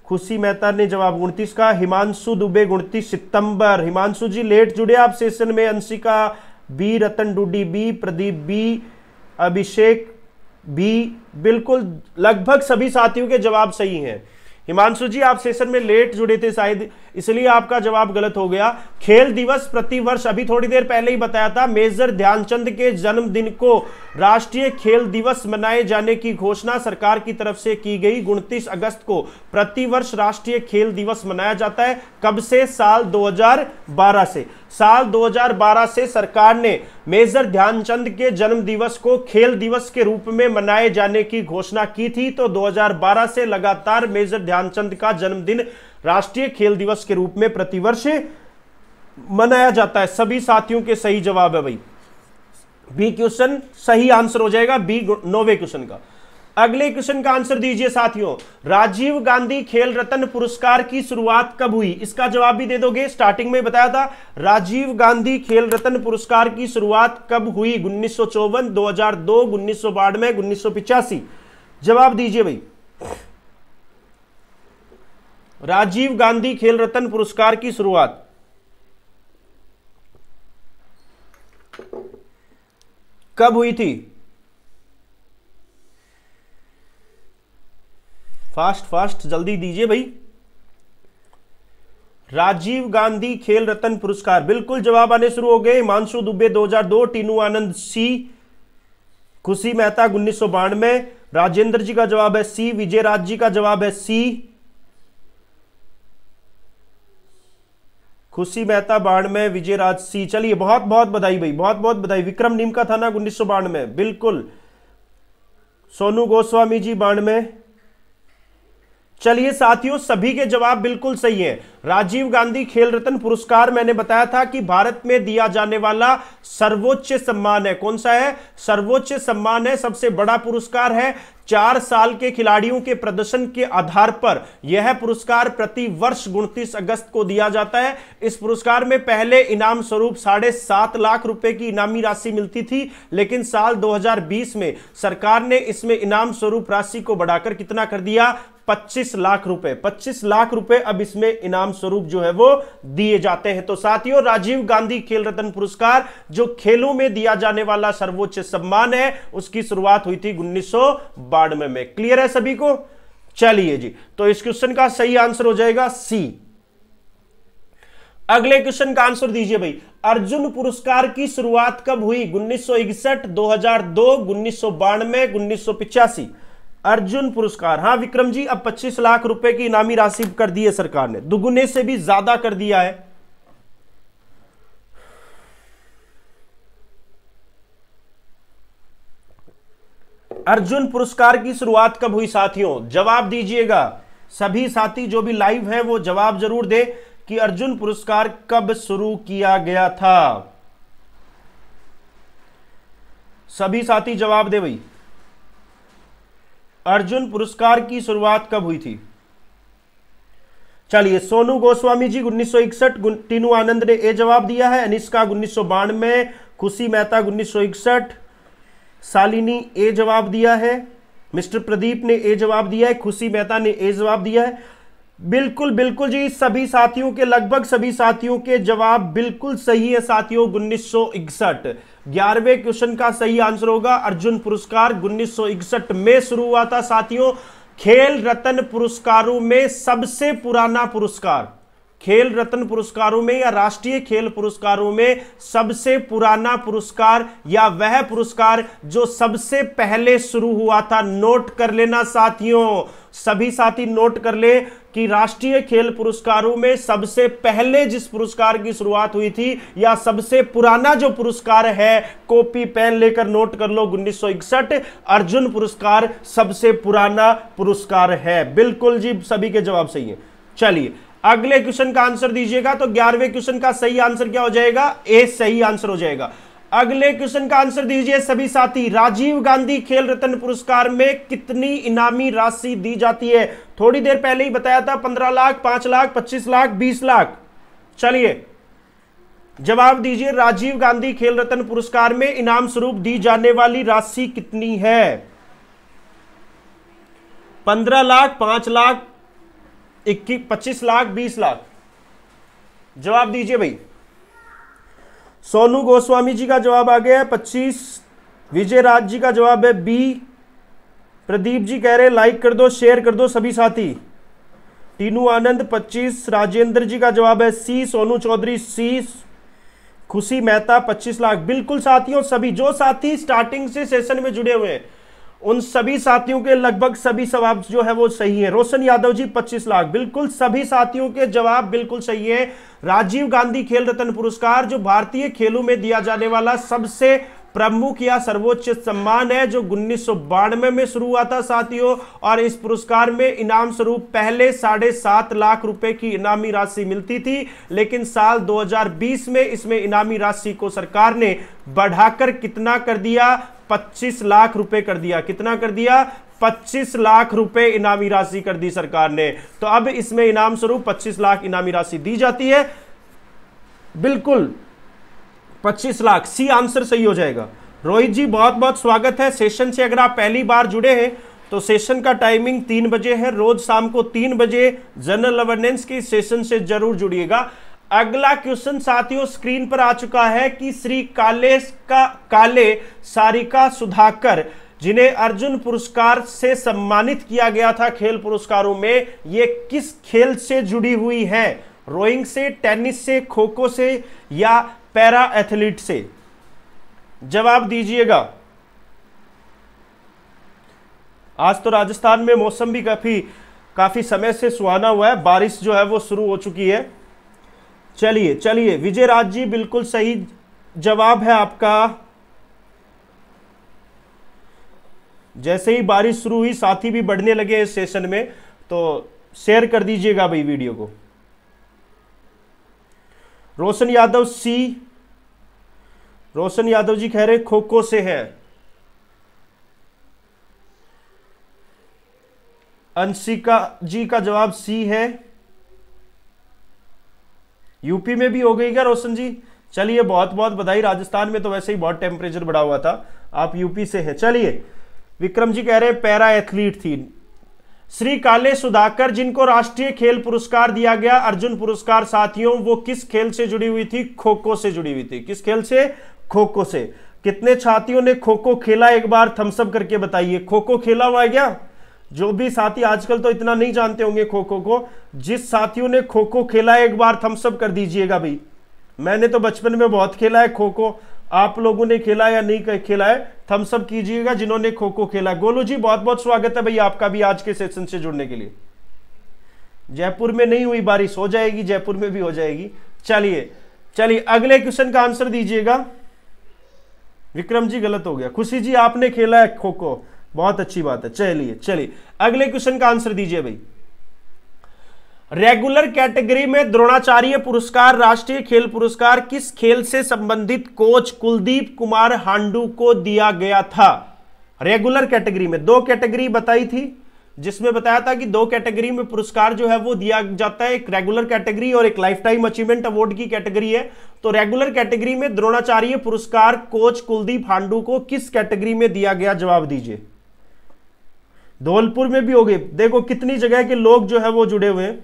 खुशी मेहता ने जवाब उनतीस का हिमांशु दुबे उनतीस सितंबर हिमांशु जी लेट जुड़े आप सेशन में अंशिका बी रतन डूडी बी प्रदीप बी अभिषेक बी बिल्कुल लगभग सभी साथियों के जवाब सही हैं हिमांशु जी आप सेशन में लेट जुड़े थे शायद इसलिए आपका जवाब गलत हो गया खेल दिवस प्रतिवर्ष अभी थोड़ी देर पहले ही बताया था मेजर ध्यानचंद के जन्मदिन को राष्ट्रीय खेल दिवस मनाए जाने की घोषणा सरकार की तरफ से की गई उनतीस अगस्त को प्रतिवर्ष राष्ट्रीय खेल दिवस मनाया जाता है कब से साल 2012 से साल 2012 से सरकार ने मेजर ध्यानचंद के जन्म दिवस को खेल दिवस के रूप में मनाए जाने की घोषणा की थी तो 2012 से लगातार मेजर ध्यानचंद का जन्मदिन राष्ट्रीय खेल दिवस के रूप में प्रतिवर्ष मनाया जाता है सभी साथियों के सही जवाब है भाई बी क्वेश्चन सही आंसर हो जाएगा बी नोवे क्वेश्चन का अगले क्वेश्चन का आंसर दीजिए साथियों राजीव गांधी खेल रत्न पुरस्कार की शुरुआत कब हुई इसका जवाब भी दे दोगे स्टार्टिंग में बताया था राजीव गांधी खेल रत्न पुरस्कार की शुरुआत कब हुई उन्नीस सौ चौवन दो हजार दो उन्नीस सौ बानवे उन्नीस सौ पिचासी जवाब दीजिए भाई राजीव गांधी खेल रत्न पुरस्कार की शुरुआत कब हुई थी फास्ट फास्ट जल्दी दीजिए भाई राजीव गांधी खेल रत्न पुरस्कार बिल्कुल जवाब आने शुरू हो गए हिमांशु दुबे 2002 टीनू आनंद सी खुशी मेहता उन्नीस सौ राजेंद्र जी का जवाब है सी विजय राज जी का जवाब है सी खुशी मेहता बाण में विजय राज सी चलिए बहुत बहुत बधाई भाई बहुत बहुत बधाई विक्रम नीम का था ना उन्नीस सौ बाण में बिल्कुल सोनू गोस्वामी जी बाण में चलिए साथियों सभी के जवाब बिल्कुल सही हैं राजीव गांधी खेल रत्न पुरस्कार मैंने बताया था कि भारत में दिया जाने वाला सर्वोच्च सम्मान है कौन सा है सर्वोच्च सम्मान है सबसे बड़ा पुरस्कार है चार साल के खिलाड़ियों के प्रदर्शन के आधार पर यह पुरस्कार प्रति वर्ष उनतीस अगस्त को दिया जाता है इस पुरस्कार में पहले इनाम स्वरूप साढ़े सात लाख रुपए की इनामी राशि मिलती थी लेकिन साल 2020 में सरकार ने इसमें इनाम स्वरूप राशि को बढ़ाकर कितना कर दिया 25 लाख रुपए 25 लाख रुपए अब इसमें इनाम स्वरूप जो है वो दिए जाते हैं तो साथियों राजीव गांधी खेल रत्न पुरस्कार जो खेलों में दिया जाने वाला सर्वोच्च सम्मान है उसकी शुरुआत हुई थी उन्नीस में, में क्लियर है सभी को चलिए जी तो इस क्वेश्चन का सही आंसर हो जाएगा सी अगले क्वेश्चन का आंसर दीजिए भाई अर्जुन पुरस्कार की शुरुआत कब हुई उन्नीस सौ इकसठ दो हजार दो उन्नीस सौ बानवे उन्नीस सौ पिचासी अर्जुन पुरस्कार हाँ विक्रम जी अब 25 लाख रुपए की इनामी राशि कर दी है सरकार ने दुगुने से भी ज्यादा कर दिया है अर्जुन पुरस्कार की शुरुआत कब हुई साथियों जवाब दीजिएगा सभी साथी जो भी लाइव हैं वो जवाब जरूर दे कि अर्जुन पुरस्कार कब शुरू किया गया था सभी साथी जवाब दे भाई अर्जुन पुरस्कार की शुरुआत कब हुई थी चलिए सोनू गोस्वामी जी उन्नीस सौ इकसठ टीनू आनंद ने यह जवाब दिया है अनिष्का उन्नीस सौ बानवे खुशी मेहता उन्नीस सौ इकसठ सालिनी ए जवाब दिया है मिस्टर प्रदीप ने ए जवाब दिया है खुशी मेहता ने ए जवाब दिया है बिल्कुल बिल्कुल जी सभी साथियों के लगभग सभी साथियों के जवाब बिल्कुल सही है साथियों उन्नीस सौ इकसठ ग्यारहवें क्वेश्चन का सही आंसर होगा अर्जुन पुरस्कार उन्नीस में शुरू हुआ था साथियों खेल रत्न पुरस्कारों में सबसे पुराना पुरस्कार खेल रत्न पुरस्कारों में या राष्ट्रीय खेल पुरस्कारों में सबसे पुराना पुरस्कार या वह पुरस्कार जो सबसे पहले शुरू हुआ था नोट कर लेना साथियों सभी साथी नोट कर ले कि राष्ट्रीय खेल पुरस्कारों में सबसे पहले जिस पुरस्कार की शुरुआत हुई थी या सबसे पुराना जो पुरस्कार है कॉपी पेन लेकर नोट कर लो उन्नीस अर्जुन पुरस्कार सबसे पुराना पुरस्कार है बिल्कुल जी सभी के जवाब सही है चलिए अगले क्वेश्चन का आंसर दीजिएगा तो ग्यारहवें क्वेश्चन का सही आंसर क्या हो जाएगा ए सही आंसर हो जाएगा अगले क्वेश्चन का आंसर दीजिए सभी साथी राजीव गांधी खेल रत्न पुरस्कार में कितनी इनामी राशि दी जाती है थोड़ी देर पहले ही बताया था पंद्रह लाख पांच लाख पच्चीस लाख बीस लाख चलिए जवाब दीजिए राजीव गांधी खेल रत्न पुरस्कार में इनाम स्वरूप दी जाने वाली राशि कितनी है पंद्रह लाख पांच लाख इक्कीस पच्चीस लाख बीस लाख जवाब दीजिए भाई सोनू गोस्वामी जी का जवाब आ गया है पच्चीस विजय राज जी का जवाब है बी प्रदीप जी कह रहे हैं लाइक कर दो शेयर कर दो सभी साथी टीनू आनंद 25 राजेंद्र जी का जवाब है सी सोनू चौधरी सी खुशी मेहता 25 लाख बिल्कुल साथियों सभी जो साथी स्टार्टिंग से सेशन में जुड़े हुए हैं उन सभी साथियों के लगभग सभी जवाब जो है वो सही है रोशन यादव जी 25 लाख बिल्कुल सभी साथियों के जवाब बिल्कुल सही है राजीव गांधी खेल रत्न पुरस्कार जो भारतीय खेलों में दिया जाने वाला सबसे प्रमुख या सर्वोच्च सम्मान है जो उन्नीस में शुरू हुआ था साथियों और इस पुरस्कार में इनाम स्वरूप पहले साढ़े सात लाख रुपए की इनामी राशि मिलती थी लेकिन साल 2020 में इसमें इनामी राशि को सरकार ने बढ़ाकर कितना कर दिया 25 लाख रुपए कर दिया कितना कर दिया 25 लाख रुपए इनामी राशि कर दी सरकार ने तो अब इसमें इनाम स्वरूप 25 लाख इनामी राशि दी जाती है बिल्कुल 25 लाख सी आंसर सही हो जाएगा रोहित जी बहुत बहुत स्वागत है सेशन से अगर आप पहली बार जुड़े हैं तो सेशन का टाइमिंग तीन बजे है रोज शाम को तीन बजे जनरल अवेयरनेस के सेशन से जरूर जुड़िएगा अगला क्वेश्चन साथियों स्क्रीन पर आ चुका है कि श्री काले का काले सारिका सुधाकर जिन्हें अर्जुन पुरस्कार से सम्मानित किया गया था खेल पुरस्कारों में ये किस खेल से जुड़ी हुई है रोइंग से टेनिस से खो खो से या पैरा एथलीट से जवाब दीजिएगा आज तो राजस्थान में मौसम भी काफी काफी समय से सुहाना हुआ है बारिश जो है वो शुरू हो चुकी है चलिए चलिए विजय राज जी बिल्कुल सही जवाब है आपका जैसे ही बारिश शुरू हुई साथी भी बढ़ने लगे इस सेशन में तो शेयर कर दीजिएगा भाई वीडियो को रोशन यादव सी रोशन यादव जी कह रहे खो खो से है अंशिका जी का जवाब सी है यूपी में भी हो गई क्या रोशन जी चलिए बहुत बहुत बधाई राजस्थान में तो वैसे ही बहुत टेम्परेचर बढ़ा हुआ था आप यूपी से हैं चलिए विक्रम जी कह रहे हैं पैरा एथलीट थी श्री काले सुधाकर जिनको राष्ट्रीय खेल पुरस्कार दिया गया अर्जुन पुरस्कार साथियों वो किस खेल से जुड़ी हुई थी खो खो से जुड़ी हुई थी किस खेल से खो खो से कितने छातियों ने खो खो खेला एक बार थम्सअप करके बताइए खो खो खेला हुआ है क्या जो भी साथी आजकल तो इतना नहीं जानते होंगे खो खो को जिस साथियों ने खो खो खेला है एक बार थम्सअप कर दीजिएगा भाई मैंने तो बचपन में बहुत खेला है खो खो आप लोगों ने खेला या नहीं खेला है थम्सअप कीजिएगा जिन्होंने खो खो खेला गोलू जी बहुत बहुत स्वागत है भाई आपका भी आज के सेशन से जुड़ने के लिए जयपुर में नहीं हुई बारिश हो जाएगी जयपुर में भी हो जाएगी चलिए चलिए अगले क्वेश्चन का आंसर दीजिएगा विक्रम जी गलत हो गया खुशी जी आपने खेला है खो खो बहुत अच्छी बात है चलिए चलिए अगले क्वेश्चन का आंसर दीजिए भाई रेगुलर कैटेगरी में द्रोणाचार्य पुरस्कार राष्ट्रीय खेल पुरस्कार किस खेल से संबंधित कोच कुलदीप कुमार हांडू को दिया गया था रेगुलर कैटेगरी में दो कैटेगरी बताई थी जिसमें बताया था कि दो कैटेगरी में पुरस्कार जो है वो दिया जाता है एक रेगुलर कैटेगरी और एक लाइफ टाइम अचीवमेंट अवार्ड की कैटेगरी है तो रेगुलर कैटेगरी में द्रोणाचार्य पुरस्कार कोच कुलदीप हांडू को किस कैटेगरी में दिया गया जवाब दीजिए धौलपुर में भी हो गए देखो कितनी जगह के लोग जो है वो जुड़े हुए हैं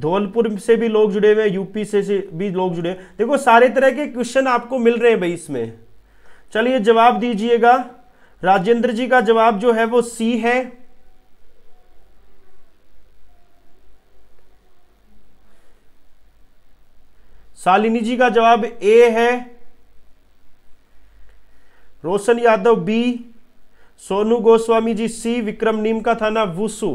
धौलपुर से भी लोग जुड़े हुए हैं यूपी से, से भी लोग जुड़े हुए देखो सारे तरह के क्वेश्चन आपको मिल रहे हैं भाई इसमें चलिए जवाब दीजिएगा राजेंद्र जी का जवाब जो है वो सी है सालिनी जी का जवाब ए है रोशन यादव बी सोनू गोस्वामी जी सी विक्रम नीम का था ना वुसु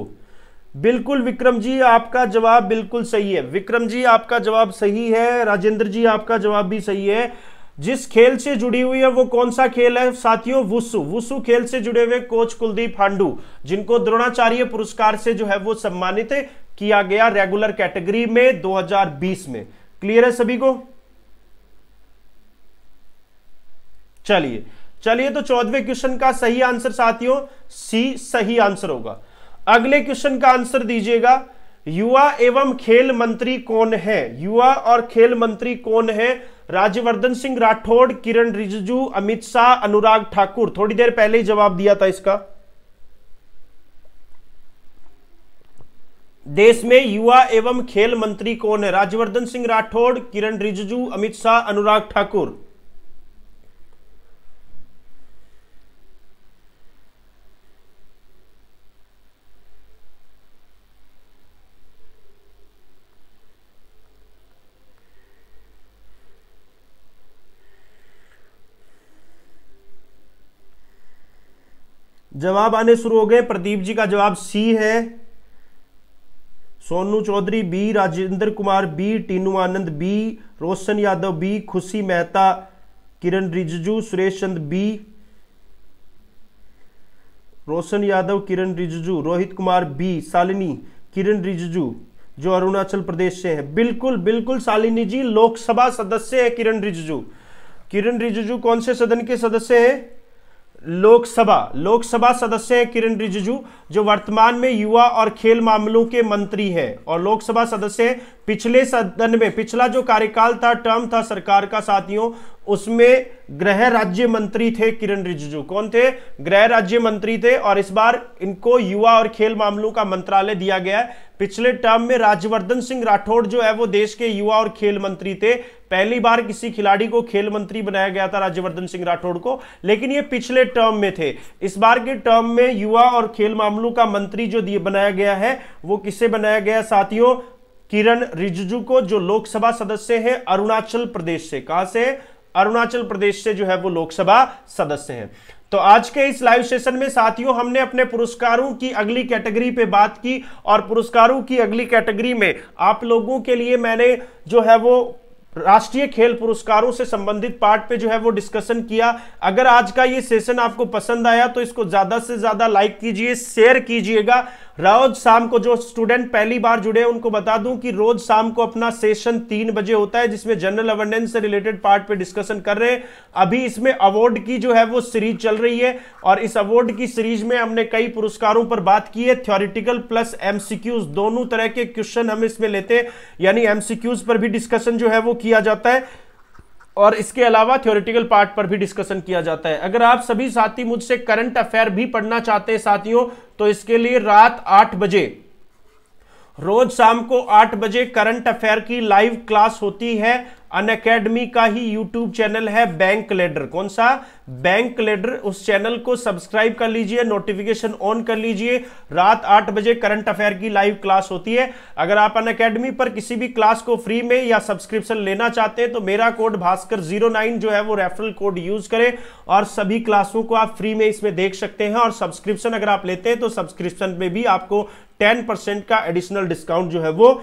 बिल्कुल विक्रम जी आपका जवाब बिल्कुल सही है विक्रम जी आपका जवाब सही है राजेंद्र जी आपका जवाब भी सही है जिस खेल से जुड़ी हुई है वो कौन सा खेल है साथियों वुसु वुसु खेल से जुड़े हुए कोच कुलदीप हांडू जिनको द्रोणाचार्य पुरस्कार से जो है वो सम्मानित किया गया रेगुलर कैटेगरी में 2020 में क्लियर है सभी को चलिए चलिए तो चौदवे क्वेश्चन का सही आंसर साथियों सी सही आंसर होगा अगले क्वेश्चन का आंसर दीजिएगा युवा एवं खेल मंत्री कौन है युवा और खेल मंत्री कौन है राज्यवर्धन सिंह राठौड़ किरण रिजिजू अमित शाह अनुराग ठाकुर थोड़ी देर पहले ही जवाब दिया था इसका देश में युवा एवं खेल मंत्री कौन है राज्यवर्धन सिंह राठौड़ किरण रिजिजू अमित शाह अनुराग ठाकुर जवाब आने शुरू हो गए प्रदीप जी का जवाब सी है Sonu Chaudhary B Rajendra Kumar B Tinu Anand B Roshan Yadav B Khushi Mehta Kiran Rijiju Suresh Chand B Roshan Yadav Kiran Rijiju Rohit Kumar B Salini Kiran Rijiju जो अरुणाचल प्रदेश से हैं बिल्कुल बिल्कुल सालिनी जी लोकसभा सदस्य है किरण रिजिजू किरण रिजिजू कौन से सदन के सदस्य हैं लोकसभा लोकसभा सदस्य है किरण रिजिजू जो वर्तमान में युवा और खेल मामलों के मंत्री हैं और लोकसभा सदस्य पिछले सदन में पिछला जो कार्यकाल था टर्म था सरकार का साथियों उसमें गृह राज्य मंत्री थे किरण रिजिजू कौन थे गृह राज्य मंत्री थे और इस बार इनको युवा और खेल मामलों का मंत्रालय दिया गया है पिछले टर्म में राज्यवर्धन सिंह राठौड़ जो है वो देश के युवा और खेल मंत्री थे पहली बार किसी खिलाड़ी को खेल मंत्री बनाया गया था राज्यवर्धन सिंह राठौड़ को लेकिन ये पिछले टर्म में थे इस बार के टर्म में युवा और खेल मामलों का मंत्री जो बनाया गया है वो किसे बनाया गया साथियों किरण रिजिजू को जो लोकसभा सदस्य है अरुणाचल प्रदेश से कहा से अरुणाचल प्रदेश से जो है वो लोकसभा सदस्य हैं तो आज के इस लाइव सेशन में साथियों हमने अपने पुरस्कारों की अगली कैटेगरी पे बात की और पुरस्कारों की अगली कैटेगरी में आप लोगों के लिए मैंने जो है वो राष्ट्रीय खेल पुरस्कारों से संबंधित पार्ट पे जो है वो डिस्कशन किया अगर आज का ये सेशन आपको पसंद आया तो इसको ज्यादा से ज्यादा लाइक कीजिए शेयर कीजिएगा रोज शाम को जो स्टूडेंट पहली बार जुड़े उनको बता दूं कि रोज शाम को अपना सेशन तीन बजे होता है जिसमें जनरल अवेंडेंस से रिलेटेड पार्ट पे डिस्कशन कर रहे हैं अभी इसमें अवार्ड की जो है वो सीरीज चल रही है और इस अवार्ड की सीरीज में हमने कई पुरस्कारों पर बात की है थ्योरिटिकल प्लस एमसीक्यूज दोनों तरह के क्वेश्चन हम इसमें लेते हैं यानी एमसीक्यूज पर भी डिस्कशन जो है वो किया जाता है और इसके अलावा थ्योरिटिकल पार्ट पर भी डिस्कशन किया जाता है अगर आप सभी साथी मुझसे करंट अफेयर भी पढ़ना चाहते हैं साथियों तो इसके लिए रात आठ बजे रोज शाम को आठ बजे करंट अफेयर की लाइव क्लास होती है अन अकेडमी का ही यूट्यूब चैनल है बैंक लेडर कौन सा बैंक लेडर उस चैनल को सब्सक्राइब कर लीजिए नोटिफिकेशन ऑन कर लीजिए रात आठ बजे करंट अफेयर की लाइव क्लास होती है अगर आप अन अकेडमी पर किसी भी क्लास को फ्री में या सब्सक्रिप्शन लेना चाहते हैं तो मेरा कोड भास्कर जीरो नाइन जो है वो रेफरल कोड यूज करें और सभी क्लासों को आप फ्री में इसमें देख सकते हैं और सब्सक्रिप्शन अगर आप लेते हैं तो सब्सक्रिप्शन में भी आपको टेन परसेंट का एडिशनल डिस्काउंट जो है वो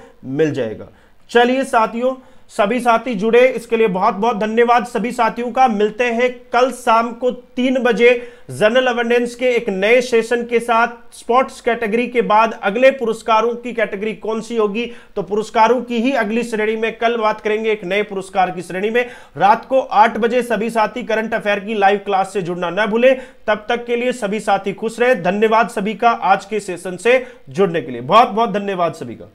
मिल जाएगा चलिए साथियों सभी साथी जुड़े इसके लिए बहुत बहुत धन्यवाद सभी साथियों का मिलते हैं कल शाम को तीन बजे जनरल अवेंडेंस के एक नए सेशन के साथ स्पोर्ट्स कैटेगरी के बाद अगले पुरस्कारों की कैटेगरी कौन सी होगी तो पुरस्कारों की ही अगली श्रेणी में कल बात करेंगे एक नए पुरस्कार की श्रेणी में रात को आठ बजे सभी साथी करंट अफेयर की लाइव क्लास से जुड़ना न भूले तब तक के लिए सभी साथी खुश रहे धन्यवाद सभी का आज के सेशन से जुड़ने के लिए बहुत बहुत धन्यवाद सभी का